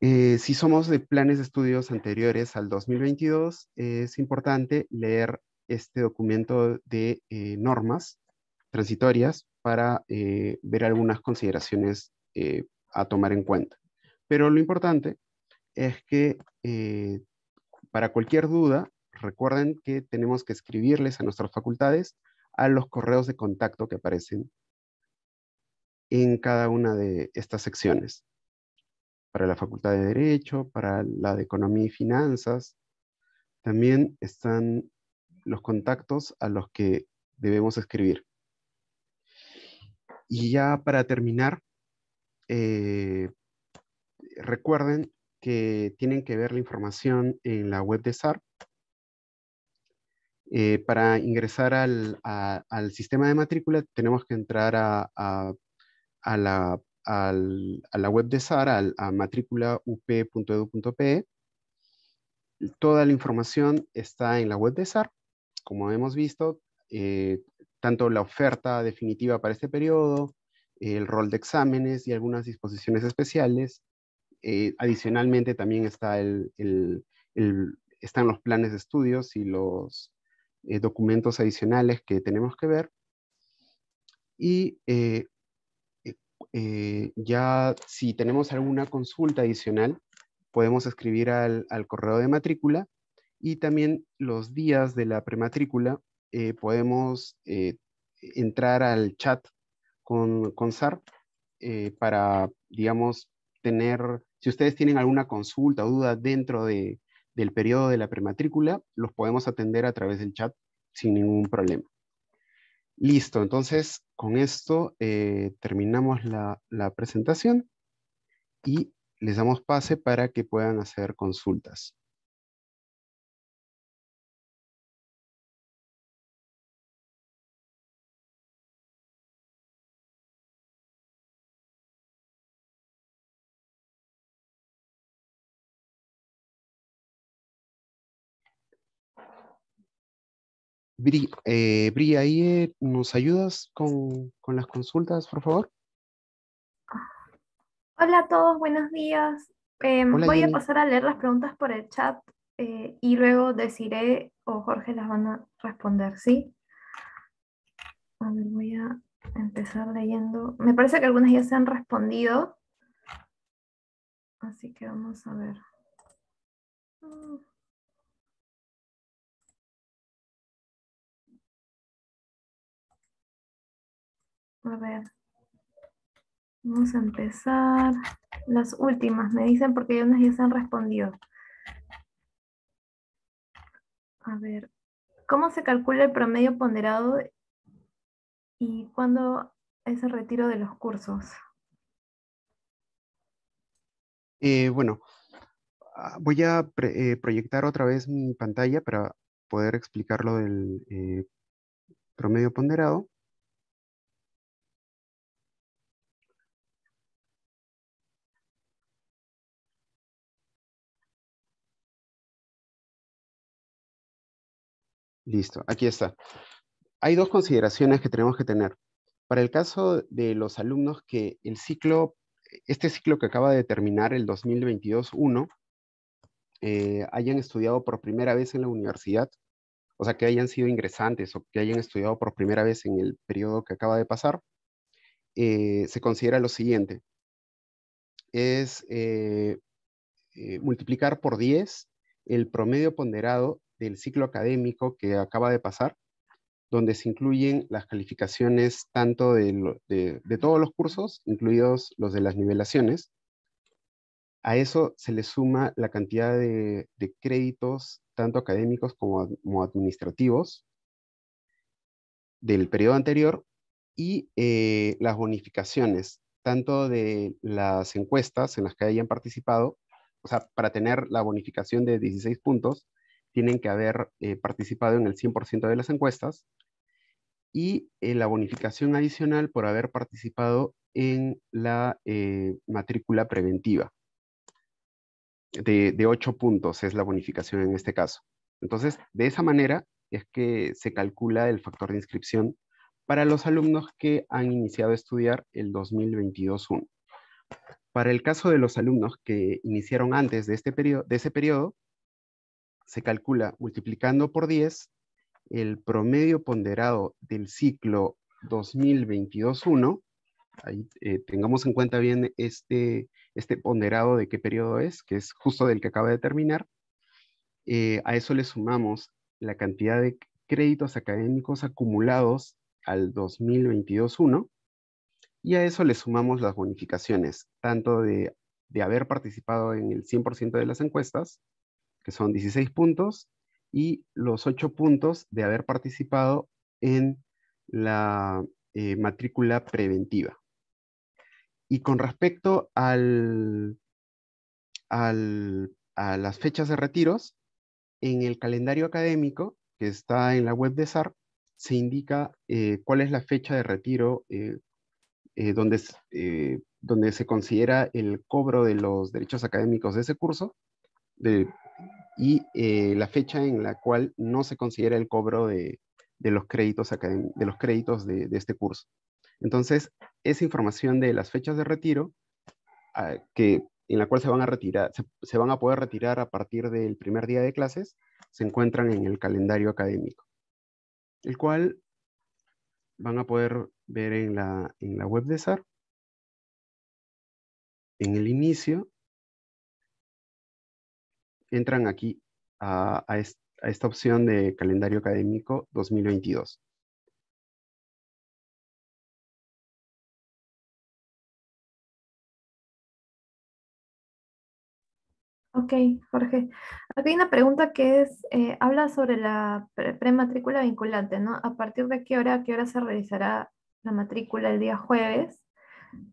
Eh, si somos de planes de estudios anteriores al 2022, es importante leer este documento de eh, normas transitorias para eh, ver algunas consideraciones eh, a tomar en cuenta. Pero lo importante es que eh, para cualquier duda, recuerden que tenemos que escribirles a nuestras facultades a los correos de contacto que aparecen en cada una de estas secciones. Para la Facultad de Derecho, para la de Economía y Finanzas. También están los contactos a los que debemos escribir. Y ya para terminar, eh, recuerden que tienen que ver la información en la web de SAR. Eh, para ingresar al, sistema de matrícula tenemos que entrar a, la, web de SAR, a, matriculaup.edu.pe. Toda la información está en la web de SAR. Como hemos visto, eh, tanto la oferta definitiva para este periodo, el rol de exámenes y algunas disposiciones especiales. Eh, adicionalmente también está están los planes de estudios y los eh, documentos adicionales que tenemos que ver. Y eh, ya si tenemos alguna consulta adicional, podemos escribir al correo de matrícula y también los días de la prematrícula eh, podemos eh, entrar al chat con, SAR eh, para, digamos, tener, si ustedes tienen alguna consulta o duda dentro del periodo de la prematrícula, los podemos atender a través del chat sin ningún problema. Listo, entonces con esto terminamos la presentación y les damos pase para que puedan hacer consultas. Eh, Bri, ahí eh, nos ayudas con, las consultas, por favor. Hola a todos, buenos días. Em, voy a pasar a leer las preguntas por el chat eh, y luego deciré o Jorge las van a responder, ¿sí? A ver, voy a empezar leyendo. Me parece que algunas ya se han respondido. Así que vamos a ver. Mm. A ver. Vamos a empezar. Las últimas, me dicen porque ya ya se han respondido. A ver, ¿cómo se calcula el promedio ponderado y cuándo es el retiro de los cursos? Eh, bueno, ah, voy a eh, proyectar otra vez mi pantalla para poder explicar lo del eh, promedio ponderado. Listo, aquí está. Hay dos consideraciones que tenemos que tener. Para el caso de los alumnos que el ciclo, este ciclo que acaba de terminar el 2022-1, eh, hayan estudiado por primera vez en la universidad, o sea, que hayan sido ingresantes o que hayan estudiado por primera vez en el periodo que acaba de pasar, eh, se considera lo siguiente. Es eh, multiplicar por 10 el promedio ponderado del ciclo académico que acaba de pasar, donde se incluyen las calificaciones tanto de, todos los cursos, incluidos los de las nivelaciones. A eso se le suma la cantidad de, créditos, tanto académicos como, administrativos, del periodo anterior y eh, las bonificaciones, tanto de las encuestas en las que hayan participado, o sea, para tener la bonificación de 16 puntos, tienen que haber eh, participado en el 100% de las encuestas y eh, la bonificación adicional por haber participado en la eh, matrícula preventiva. De, ocho puntos es la bonificación en este caso. Entonces, de esa manera es que se calcula el factor de inscripción para los alumnos que han iniciado a estudiar el 2022-1. Para el caso de los alumnos que iniciaron antes de, este periodo, de ese periodo, se calcula multiplicando por 10 el promedio ponderado del ciclo 2022-1. Ahí eh, tengamos en cuenta bien este, este ponderado de qué periodo es, que es justo del que acaba de terminar. Eh, a eso le sumamos la cantidad de créditos académicos acumulados al 2022-1 y a eso le sumamos las bonificaciones, tanto de haber participado en el 100% de las encuestas que son 16 puntos, y los 8 puntos de haber participado en la eh, matrícula preventiva. Y con respecto al, al, a las fechas de retiros, en el calendario académico que está en la web de SAR, se indica eh, cuál es la fecha de retiro eh, donde, donde se considera el cobro de los derechos académicos de ese curso, de, y eh, la fecha en la cual no se considera el cobro de, los créditos, de, los créditos de, este curso. Entonces, esa información de las fechas de retiro, ah, que, en la cual se van, a van a poder retirar a partir del primer día de clases, se encuentran en el calendario académico, el cual van a poder ver en la, en la web de SAR. En el inicio entran aquí a, esta opción de calendario académico 2022. Ok, Jorge. Aquí hay una pregunta que es, eh, habla sobre la prematrícula vinculante, ¿no? ¿A partir de qué hora, qué hora se realizará la matrícula el día jueves?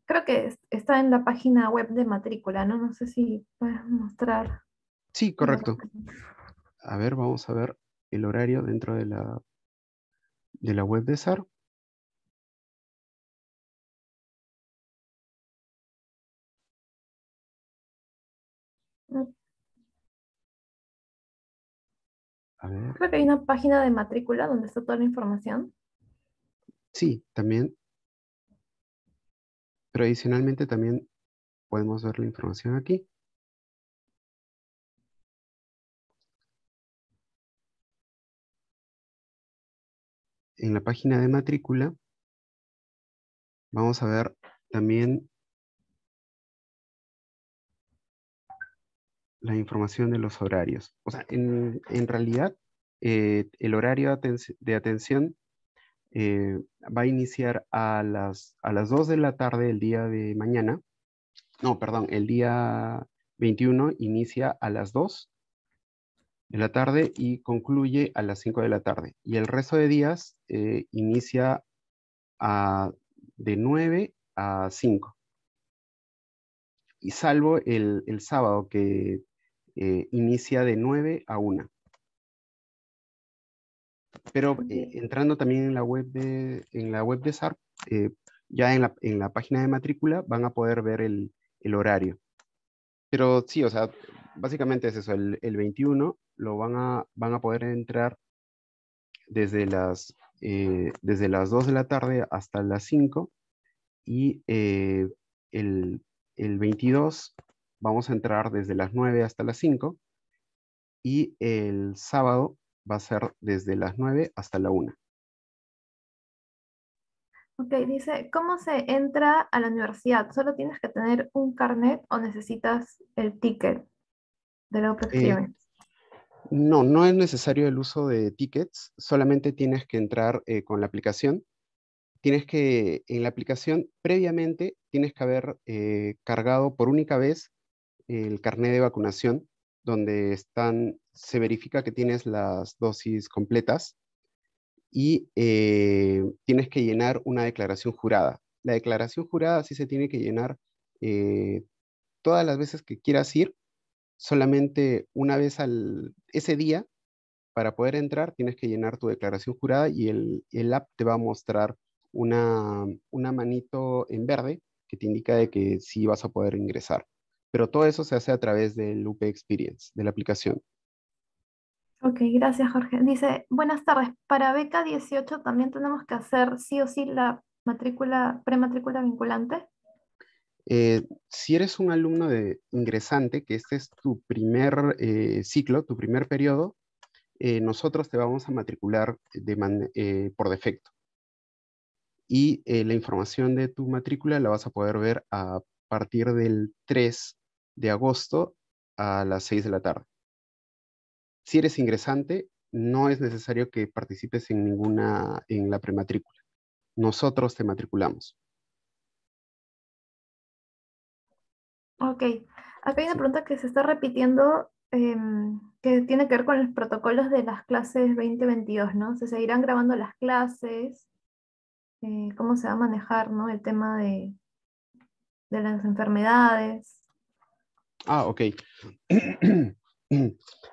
Creo que está en la página web de matrícula, ¿no? No sé si puedes mostrar. Sí, correcto. A ver, vamos a ver el horario dentro de la, de la web de SAR. Creo que hay una página de matrícula donde está toda la información. Sí, también. Pero también podemos ver la información aquí. en la página de matrícula vamos a ver también la información de los horarios. O sea, en, realidad eh, el horario de atención eh, va a iniciar a las, a las 2 de la tarde el día de mañana. No, perdón, el día 21 inicia a las 2 de la tarde y concluye a las 5 de la tarde. Y el resto de días eh, inicia de 9 a 5. Y salvo el, sábado que eh, inicia de 9 a 1. Pero eh, entrando también en la web de, en la web de SARP, ya en la, página de matrícula van a poder ver el, el horario. Pero sí, o sea, básicamente es eso, el, 21 lo van a, poder entrar desde las, 2 eh, de la tarde hasta las 5 y eh, el, el, 22 vamos a entrar desde las 9 hasta las 5 y el sábado va a ser desde las 9 hasta la 1. Ok, dice, ¿cómo se entra a la universidad? ¿Solo tienes que tener un carnet o necesitas el ticket? Eh, no, no es necesario el uso de tickets, solamente tienes que entrar eh, con la aplicación. Tienes que, en la aplicación, previamente, tienes que haber eh, cargado por única vez el carnet de vacunación, donde se verifica que tienes las dosis completas y tienes que llenar una declaración jurada. La declaración jurada sí se tiene que llenar todas las veces que quieras ir solamente una vez al, ese día, para poder entrar, tienes que llenar tu declaración jurada y el, el app te va a mostrar una, manito en verde que te indica de que sí vas a poder ingresar. Pero todo eso se hace a través del UP Experience, de la aplicación. Ok, gracias Jorge. Dice, buenas tardes, para beca 18 también tenemos que hacer sí o sí la matrícula, prematrícula vinculante. Eh, si eres un alumno de ingresante, que este es tu primer eh, ciclo, tu primer periodo, eh, nosotros te vamos a matricular por defecto. Y la información de tu matrícula la vas a poder ver a partir del 3 de agosto a las 6 de la tarde. Si eres ingresante, no es necesario que participes en ninguna, en la prematrícula. Nosotros te matriculamos. Ok, acá hay una pregunta que se está repitiendo em, que tiene que ver con los protocolos de las clases 2022, ¿no? ¿Se seguirán grabando las clases? Eh, ¿Cómo se va a manejar ¿no? el tema de, las enfermedades? Ah, ok.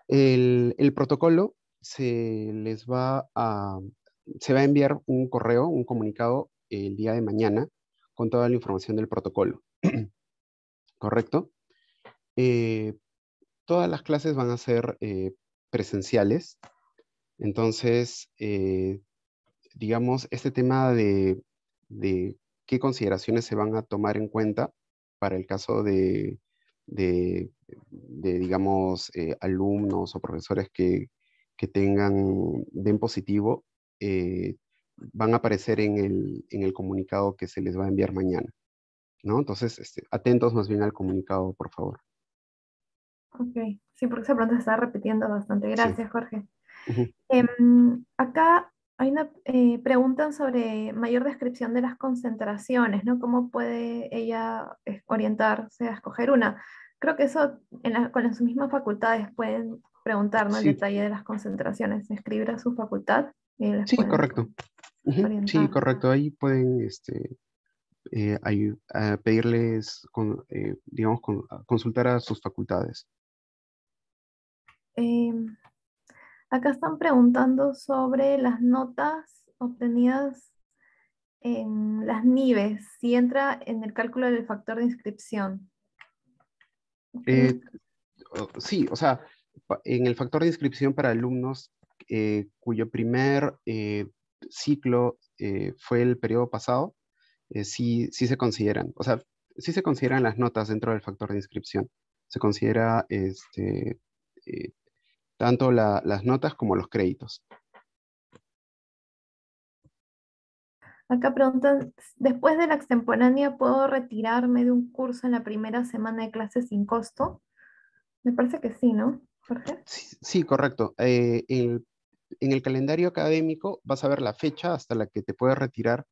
El, el, protocolo se les va a, se va a enviar un correo, un comunicado el día de mañana con toda la información del protocolo. ¿correcto? Eh, todas las clases van a ser eh, presenciales, entonces, eh, digamos, este tema de, qué consideraciones se van a tomar en cuenta para el caso de, digamos, alumnos o profesores que, tengan, den positivo, van a aparecer en el comunicado que se les va a enviar mañana. ¿no? Entonces, este, atentos más bien al comunicado, por favor. Ok, sí, porque esa pregunta se está repitiendo bastante. Gracias, Jorge. Em, acá hay una eh, pregunta sobre mayor descripción de las concentraciones, ¿no? ¿Cómo puede ella orientarse a escoger una? Creo que eso en con sus mismas facultades pueden preguntarnos el detalle de las concentraciones, escribir a su facultad. sí, correcto. Sí, correcto. Ahí pueden este, eh, a, pedirles, eh, digamos, consultar a sus facultades? Em, acá están preguntando sobre las notas obtenidas en las NIVES, si entra en el cálculo del factor de inscripción. Eh, sí, o sea, en el factor de inscripción para alumnos cuyo primer ciclo fue el periodo pasado, eh, sí, se consideran, o sea, sí se consideran las notas dentro del factor de inscripción. Se considera este, eh, tanto las notas como los créditos. Acá preguntan, después de la extemporánea, ¿puedo retirarme de un curso en la primera semana de clases sin costo? Me parece que sí, ¿no, Jorge? Sí, correcto. Eh, en, en el calendario académico vas a ver la fecha hasta la que te puedes retirar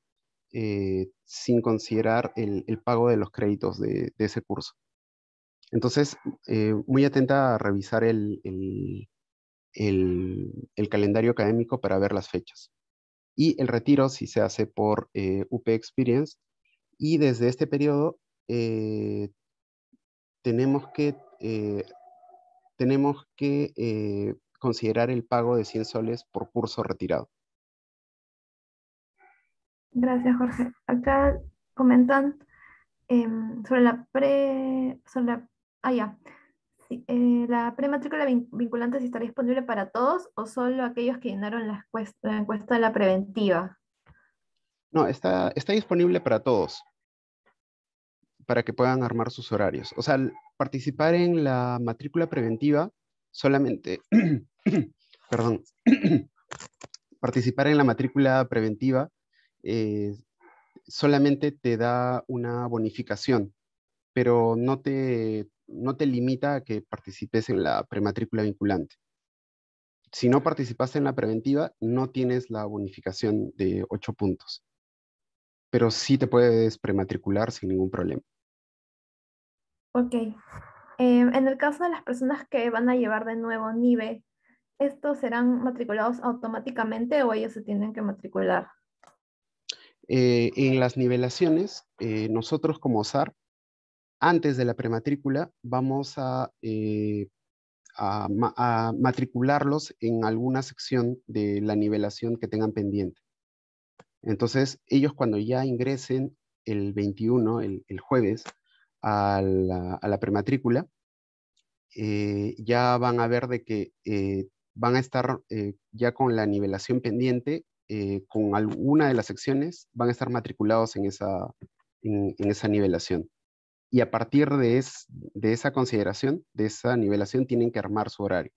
eh, sin considerar el, pago de los créditos de, ese curso. Entonces, eh, muy atenta a revisar el, calendario académico para ver las fechas. Y el retiro, si se hace por eh, UP Experience. Y desde este periodo tenemos que, tenemos que considerar el pago de 100 soles por curso retirado. Gracias, Jorge. Acá comentan em, sobre la pre... Sobre la, ah, ya. Eh, prematrícula vinculante si está disponible para todos o solo aquellos que llenaron la encuesta, de la preventiva? No, está, está disponible para todos, para que puedan armar sus horarios. O sea, participar en la matrícula preventiva solamente, perdón, participar en la matrícula preventiva eh, solamente te da una bonificación, pero no te, limita a que participes en la prematrícula vinculante. Si no participaste en la preventiva, no tienes la bonificación de 8 puntos, pero sí te puedes prematricular sin ningún problema. Ok. Em, en el caso de las personas que van a llevar de nuevo NIVE, ¿estos serán matriculados automáticamente o ellos se tienen que matricular? Eh, en las nivelaciones, eh, nosotros como SAR, antes de la prematrícula, vamos eh, a, matricularlos en alguna sección de la nivelación que tengan pendiente. Entonces, ellos cuando ya ingresen el 21, el, jueves, a la, a la prematrícula, ya van a ver de que van a estar ya con la nivelación pendiente eh, con alguna de las secciones van a estar matriculados en esa, en, esa nivelación. Y a partir de, de esa consideración, de esa nivelación, tienen que armar su horario.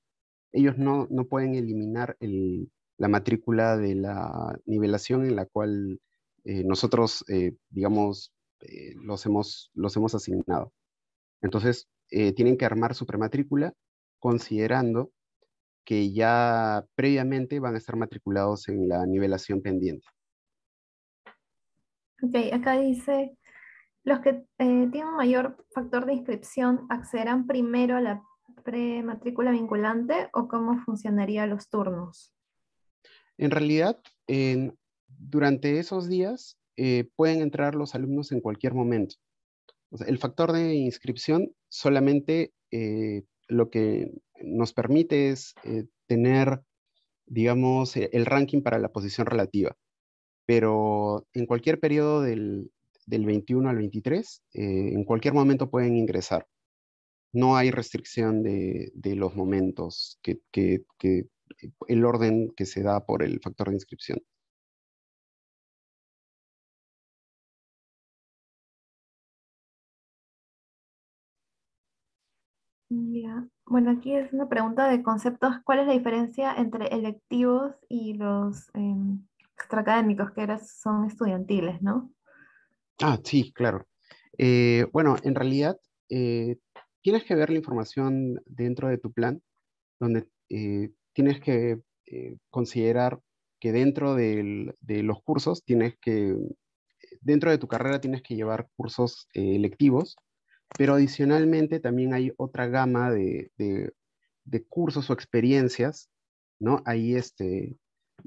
Ellos no, pueden eliminar la matrícula de la nivelación en la cual eh, nosotros, eh, digamos, los, los hemos asignado. Entonces, tienen que armar su prematrícula considerando que ya previamente van a estar matriculados en la nivelación pendiente. Ok, acá dice, los que eh, tienen mayor factor de inscripción accederán primero a la prematrícula vinculante o cómo funcionaría los turnos. En realidad, durante esos días eh, pueden entrar los alumnos en cualquier momento. el factor de inscripción solamente eh, lo que nos permite es eh, tener, digamos, e-, el ranking para la posición relativa. Pero en cualquier periodo del, del 21 al 23, eh, en cualquier momento pueden ingresar. No hay restricción de, los momentos, que, el orden que se da por el factor de inscripción. Ya. Bueno, aquí es una pregunta de conceptos. ¿Cuál es la diferencia entre electivos y los eh, que son estudiantiles, no? Ah, sí, claro. Eh, bueno, en realidad eh, tienes que ver la información dentro de tu plan, donde eh, tienes que considerar que dentro de los cursos tienes que, dentro de tu carrera tienes que llevar cursos electivos pero adicionalmente también hay otra gama de, cursos o experiencias, ¿no? Ahí, este,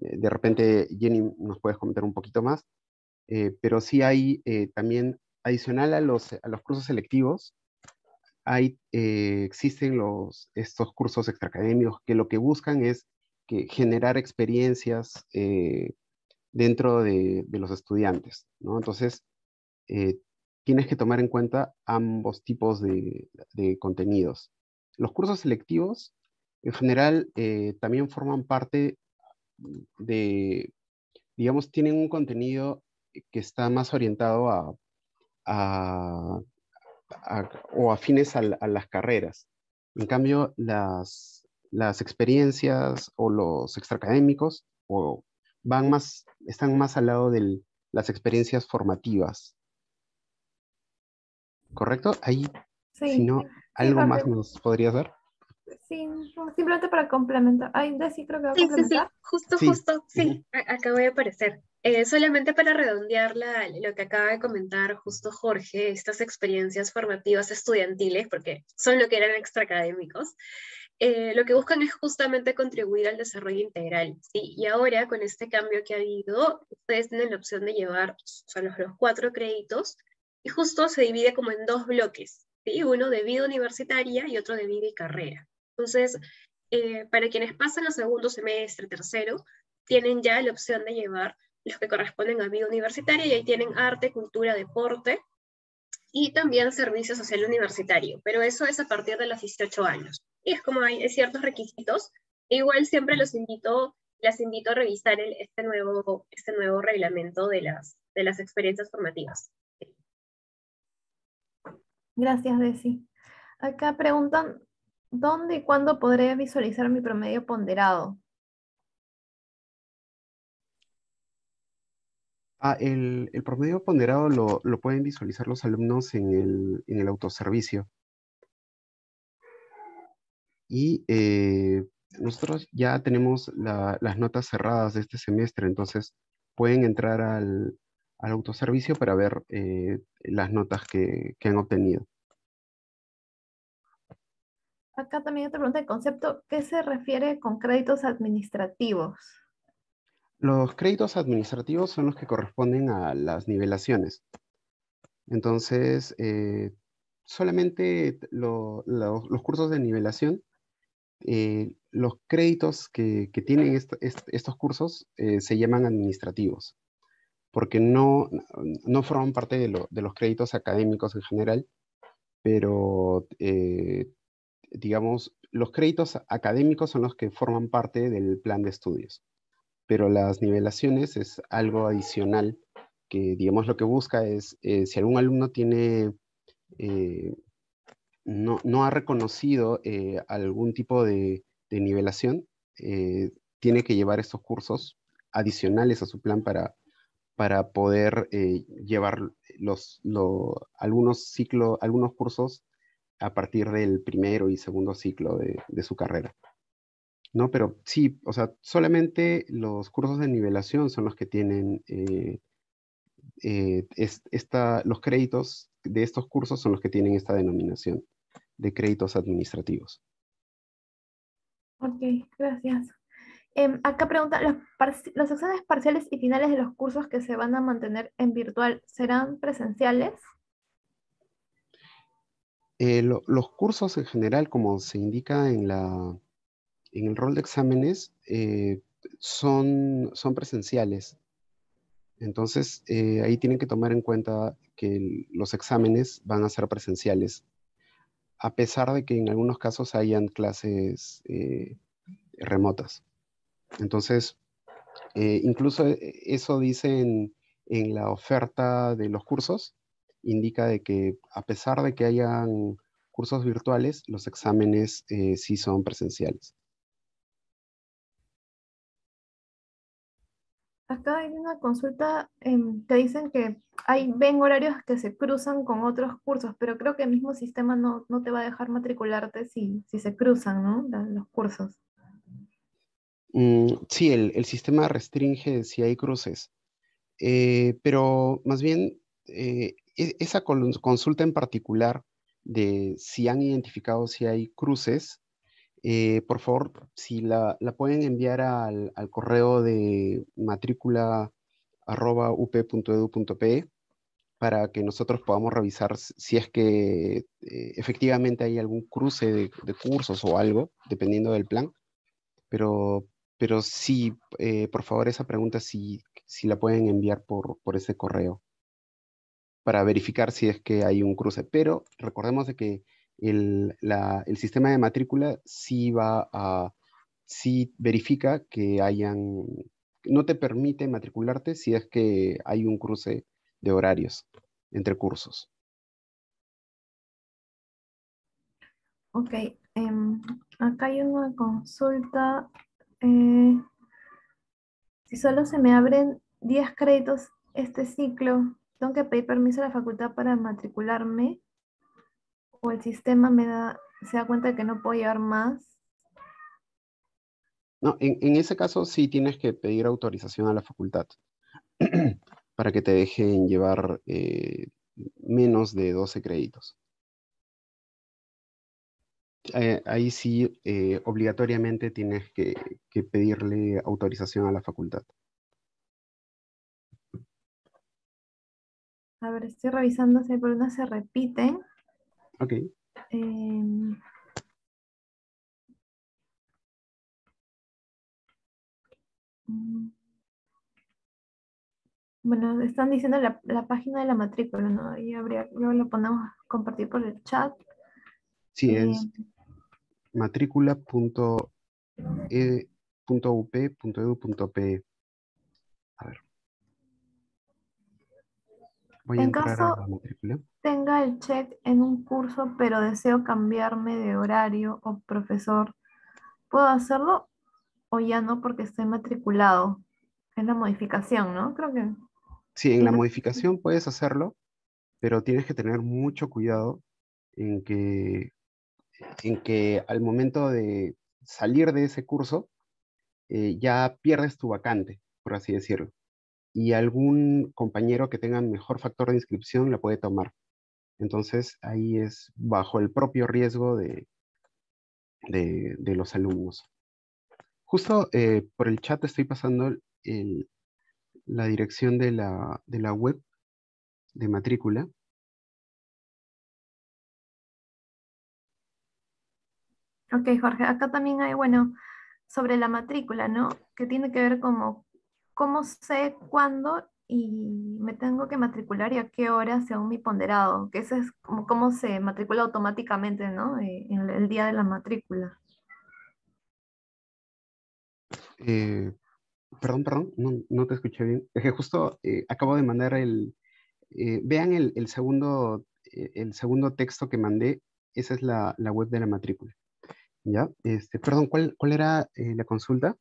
eh, de repente, Jenny, nos puedes comentar un poquito más, eh, pero sí hay eh, también, adicional a los, a los cursos selectivos, hay, existen los, estos cursos extraacadémicos que lo que buscan es que generar experiencias dentro de, de, los estudiantes, ¿no? Entonces, tienes que tomar en cuenta ambos tipos de, contenidos. Los cursos selectivos, en general, eh, también forman parte de, digamos, tienen un contenido que está más orientado a, o afines a, las carreras. En cambio, las, experiencias o los extracurriculares o van más, están más al lado de las experiencias formativas ¿correcto? Ahí, si no, ¿algo más nos podría dar? Sí, simplemente para complementar. Ay, sí, creo que va a complementar. Sí, justo, justo, sí, acabo de aparecer. Eh, solamente para redondear lo que acaba de comentar justo Jorge, estas experiencias formativas estudiantiles, porque son lo que eran extra académicos eh, lo que buscan es justamente contribuir al desarrollo integral. Y ahora, con este cambio que ha habido, ustedes tienen la opción de llevar o los cuatro créditos y justo se divide como en dos bloques, ¿sí? uno de vida universitaria y otro de vida y carrera. Entonces, eh, para quienes pasan a segundo semestre, tercero, tienen ya la opción de llevar los que corresponden a vida universitaria y ahí tienen arte, cultura, deporte y también servicio social universitario, pero eso es a partir de los 18 años. Y es como hay ciertos requisitos, e igual siempre los invito, las invito a revisar este, nuevo, este nuevo reglamento de las, de las experiencias formativas. Gracias, Desi. Acá preguntan, ¿dónde y cuándo podré visualizar mi promedio ponderado? Ah, el, promedio ponderado lo, pueden visualizar los alumnos en el, autoservicio. Y eh, nosotros ya tenemos las notas cerradas de este semestre, entonces pueden entrar al, al autoservicio para ver eh, las notas que, han obtenido. Acá también otra pregunta de concepto, ¿qué se refiere con créditos administrativos? Los créditos administrativos son los que corresponden a las nivelaciones. Entonces, eh, solamente los cursos de nivelación, eh, los créditos que, tienen estos cursos se llaman administrativos porque no, no forman parte de, los créditos académicos en general, pero eh, digamos, los créditos académicos son los que forman parte del plan de estudios, pero las nivelaciones es algo adicional que, digamos, lo que busca es, eh, si algún alumno tiene, eh, no, no, ha reconocido algún tipo de, de nivelación, tiene que llevar estos cursos adicionales a su plan para para poder eh, llevar los, algunos, ciclos algunos cursos a partir del primero y segundo ciclo de, su carrera. No, pero sí, o sea, solamente los cursos de nivelación son los que tienen eh, eh, esta, los créditos de estos cursos son los que tienen esta denominación de créditos administrativos. Ok, gracias. Em, acá pregunta, ¿los, exámenes parciales y finales de los cursos que se van a mantener en virtual serán presenciales? Eh, los cursos en general, como se indica en, el rol de exámenes, eh, son, presenciales. Entonces, eh, ahí tienen que tomar en cuenta que los exámenes van a ser presenciales, a pesar de que en algunos casos hayan clases remotas. Entonces, eh, incluso eh, eso dice en, la oferta de los cursos, indica de que a pesar de que hayan cursos virtuales, los exámenes eh, sí son presenciales. Acá hay una consulta, em, que te dicen que hay, ven horarios que se cruzan con otros cursos, pero creo que el mismo sistema no, te va a dejar matricularte si, se cruzan los cursos. Mm, sí, el, sistema restringe si hay cruces, eh, pero más bien eh, e-, esa consulta en particular de si han identificado si hay cruces, eh, por favor, si la, pueden enviar al, correo de matrícula arroba up.edu.pe e para que nosotros podamos revisar si es que efectivamente hay algún cruce de, de, cursos o algo, dependiendo del plan. Pero pero sí, eh, por favor, esa pregunta si la pueden enviar por, ese correo para verificar si es que hay un cruce. Pero recordemos de que el, sistema de matrícula sí va a, sí verifica que hayan, no te permite matricularte si es que hay un cruce de horarios entre cursos. Ok, em, acá hay una consulta eh, si solo se me abren 10 créditos este ciclo, ¿tengo que pedir permiso a la facultad para matricularme? ¿O el sistema me da, se da cuenta de que no puedo llevar más? No, en, ese caso sí tienes que pedir autorización a la facultad para que te dejen llevar eh, menos de 12 créditos. Eh, ahí sí eh, obligatoriamente tienes que, pedirle autorización a la facultad. A ver, estoy revisando si hay preguntas se repiten. Ok. Em, bueno, están diciendo la, página de la matrícula, ¿no? Y habría, luego lo ponemos compartir por el chat. Sí, es matrícula.up.edu.pe. E, e a ver. Voy en caso tenga el check en un curso, pero deseo cambiarme de horario o profesor, ¿puedo hacerlo o ya no porque estoy matriculado? Es la modificación, ¿no? Creo que. Sí, en la modificación puedes hacerlo, pero tienes que tener mucho cuidado en que en que al momento de salir de ese curso, eh, ya pierdes tu vacante, por así decirlo. Y algún compañero que tenga mejor factor de inscripción la puede tomar. Entonces ahí es bajo el propio riesgo de, de, los alumnos. Justo eh, por el chat estoy pasando la dirección de la, de la web de matrícula Ok, Jorge, acá también hay, bueno, sobre la matrícula, ¿no? Que tiene que ver como cómo sé cuándo y me tengo que matricular y a qué hora según mi ponderado, que ese es como cómo se matricula automáticamente, ¿no? Eh, en el día de la matrícula. Eh, perdón, perdón, no, te escuché bien. Es que justo eh, acabo de mandar el... vean el, segundo, el segundo texto que mandé, esa es la web de la matrícula. ¿Ya? Este, perdón, ¿cuál, era eh, la consulta?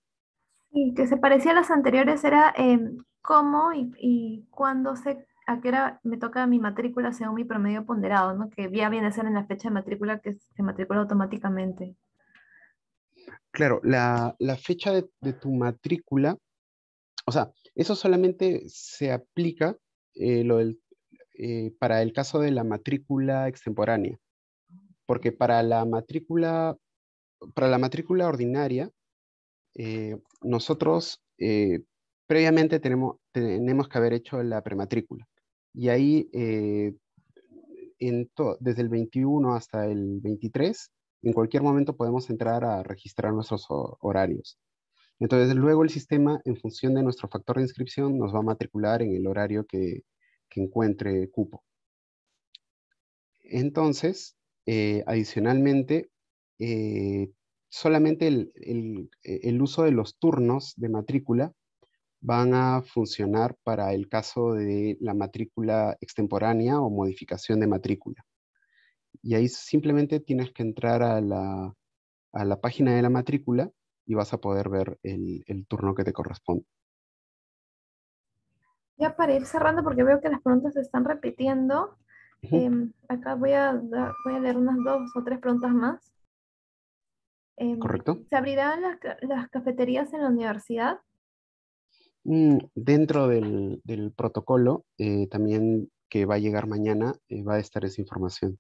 Y que se parecía a las anteriores era em, cómo y, y cuándo se, a qué era me toca mi matrícula según mi promedio ponderado, ¿no? Que ya viene a ser en la fecha de matrícula que se matricula automáticamente. Claro, la, fecha de, tu matrícula, o sea, eso solamente se aplica eh, lo eh, para el caso de la matrícula extemporánea, porque para la matrícula para la matrícula ordinaria, eh, nosotros eh, previamente tenemos, que haber hecho la prematrícula. Y ahí, eh, desde el 21 hasta el 23, en cualquier momento podemos entrar a registrar nuestros horarios. Entonces, luego el sistema, en función de nuestro factor de inscripción, nos va a matricular en el horario que, encuentre cupo. Entonces, adicionalmente, eh, solamente el, el, uso de los turnos de matrícula van a funcionar para el caso de la matrícula extemporánea o modificación de matrícula. Y ahí simplemente tienes que entrar a la, a la página de la matrícula y vas a poder ver el, el turno que te corresponde. Ya para ir cerrando, porque veo que las preguntas se están repitiendo, em, acá voy a, voy a leer unas dos o tres preguntas más. Em, Correcto. ¿Se abrirán las, cafeterías en la universidad? Mm, dentro del, protocolo, eh, también que va a llegar mañana, eh, va a estar esa información.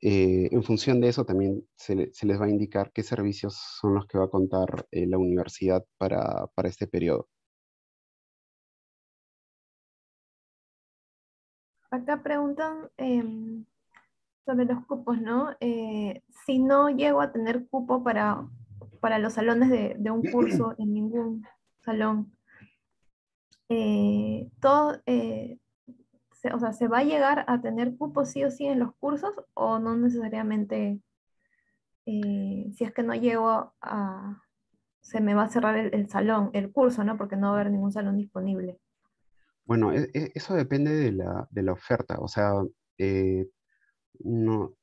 Eh, en función de eso, también se, les va a indicar qué servicios son los que va a contar la universidad para, para este periodo. Acá preguntan em, sobre los cupos, ¿no? Eh, si no llego a tener cupo para, para los salones de, un curso en ningún salón, eh, todo, eh, se, o sea, ¿se va a llegar a tener cupo sí o sí en los cursos o no necesariamente si es que no llego a, se me va a cerrar el, salón, el curso, ¿no? Porque no va a haber ningún salón disponible. Bueno, e, e, eso depende de la, oferta. O sea, no,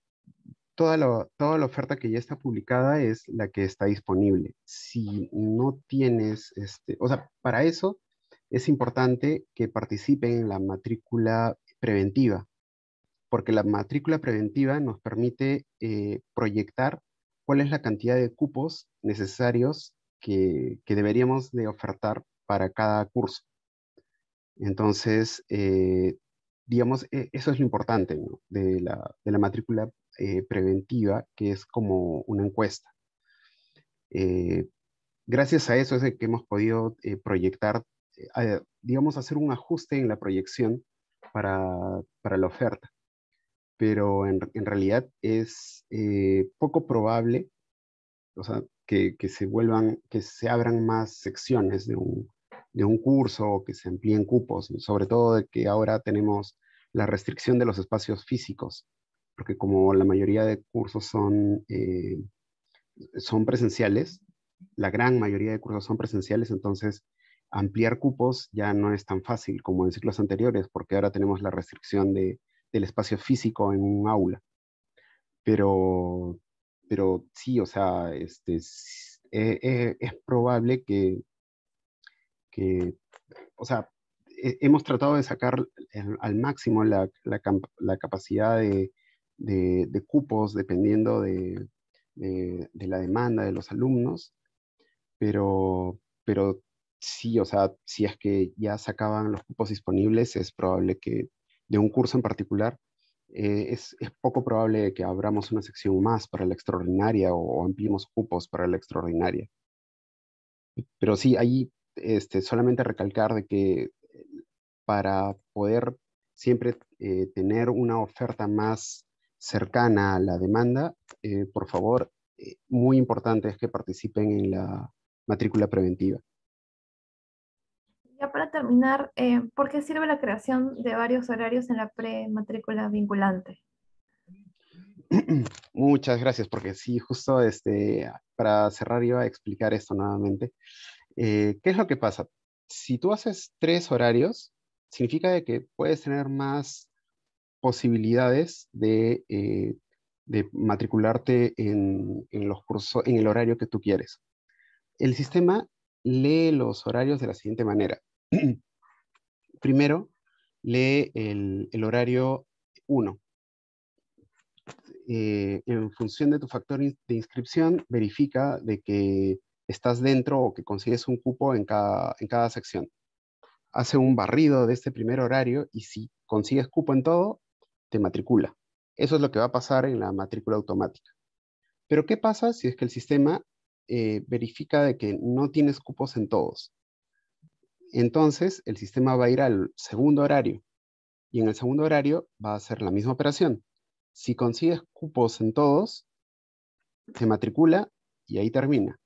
toda, la, toda la oferta que ya está publicada es la que está disponible. Si no tienes, este, o sea, para eso es importante que participen en la matrícula preventiva, porque la matrícula preventiva nos permite eh, proyectar cuál es la cantidad de cupos necesarios que, que deberíamos de ofertar para cada curso. Entonces, eh, digamos, e, eso es lo importante de, la, de, la, matrícula eh, preventiva, que es como una encuesta. Eh, gracias a eso es que hemos podido eh, proyectar, digamos, hacer un ajuste en la proyección para, para la oferta. Pero en, en realidad es poco probable, o sea, que, que, se vuelvan, que se abran más secciones de un, de un curso, que se amplíen cupos, sobre todo de que ahora tenemos la restricción de los espacios físicos, porque como la mayoría de cursos son, eh, son presenciales, la gran mayoría de cursos son presenciales, entonces ampliar cupos ya no es tan fácil como en ciclos anteriores, porque ahora tenemos la restricción del espacio físico en un aula. Pero, pero sí, o sea, este, es probable que o sea, hemos tratado de sacar al máximo la, la, capacidad de, de, cupos dependiendo de, de, la demanda de los alumnos, pero, pero sí, o sea, si es que ya sacaban los cupos disponibles, es probable que de un curso en particular, eh, es, es, poco probable que abramos una sección más para la extraordinaria o, o ampliemos cupos para la extraordinaria. Pero sí, ahí este, solamente recalcar de que para poder siempre eh, tener una oferta más cercana a la demanda, eh, por favor, eh, muy importante es que participen en la matrícula preventiva. Ya para terminar, ¿por qué sirve la creación de varios horarios en la prematrícula vinculante? Muchas gracias, porque sí, justo este, para cerrar iba a explicar esto nuevamente. Eh, ¿Qué es lo que pasa? Si tú haces tres horarios, significa que puedes tener más posibilidades de, eh, matricularte en, los cursos, en el horario que tú quieres. El sistema lee los horarios de la siguiente manera. Primero, lee el, horario 1. Eh, en función de tu factor de inscripción, verifica de que estás dentro o que consigues un cupo en cada, en cada sección. Hace un barrido de este primer horario y si consigues cupo en todo, te matricula. Eso es lo que va a pasar en la matrícula automática. Pero ¿qué pasa si es que el sistema eh, verifica de que no tienes cupos en todos? Entonces, el sistema va a ir al segundo horario y en el segundo horario va a hacer la misma operación. Si consigues cupos en todos, te matricula y ahí termina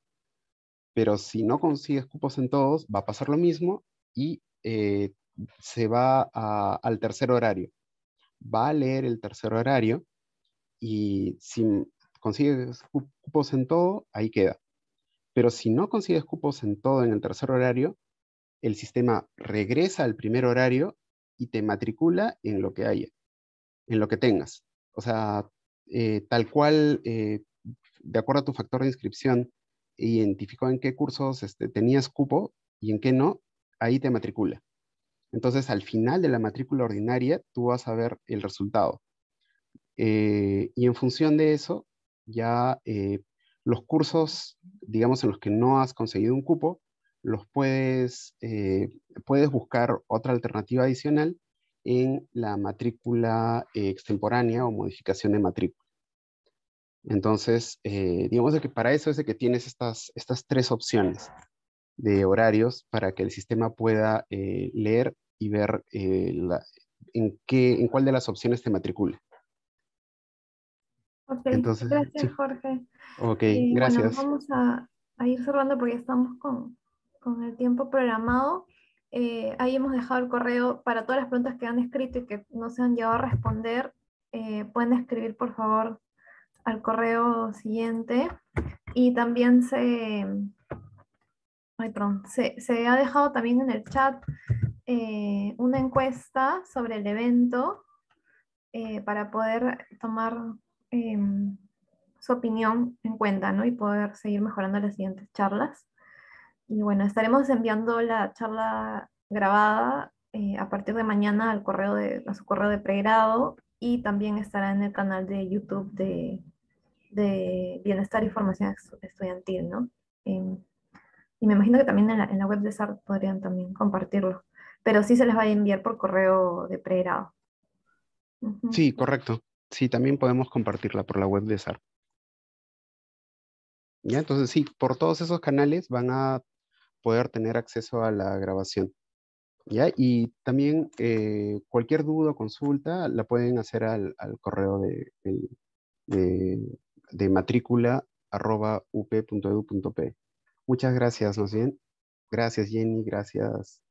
pero si no consigues cupos en todos, va a pasar lo mismo y eh, se va al tercer horario. Va a leer el tercer horario y si consigues cupos en todo, ahí queda. Pero si no consigues cupos en todo en el tercer horario, el sistema regresa al primer horario y te matricula en lo que haya, en lo que tengas. O sea, eh, tal cual, eh, de acuerdo a tu factor de inscripción, identificó en qué cursos este, tenías cupo y en qué no, ahí te matricula. Entonces, al final de la matrícula ordinaria, tú vas a ver el resultado. Eh, y en función de eso, ya eh, los cursos, digamos, en los que no has conseguido un cupo, los puedes, eh, puedes buscar otra alternativa adicional en la matrícula extemporánea o modificación de matrícula. Entonces, eh, digamos que para eso es de que tienes estas, estas tres opciones de horarios para que el sistema pueda eh, leer y ver eh, en, qué, en cuál de las opciones te matricule Ok, gracias Jorge. Ok, gracias. vamos a, ir cerrando porque estamos con, el tiempo programado. ahí hemos dejado el correo para todas las preguntas que han escrito y que no se han llegado a responder. pueden escribir por favor al correo siguiente y también se, se, ha dejado también en el chat eh, una encuesta sobre el evento eh, para poder tomar eh, su opinión en cuenta ¿no? y poder seguir mejorando las siguientes charlas. Y bueno, estaremos enviando la charla grabada a partir de mañana al correo de, a su correo de pregrado y también estará en el canal de YouTube de, Bienestar y Formación Estudiantil, ¿no? Em, y me imagino que también en la, web de SAR podrían también compartirlo, pero sí se les va a enviar por correo de pregrado. Sí, correcto. Sí, también podemos compartirla por la web de SAR. Ya, entonces sí, por todos esos canales van a poder tener acceso a la grabación. Y también eh, cualquier duda o consulta la pueden hacer al, correo de, de, matrícula arroba up.edu.p. Muchas gracias, Gracias, Jenny. Gracias.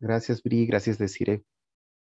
Gracias, Bri. Gracias, Desiree.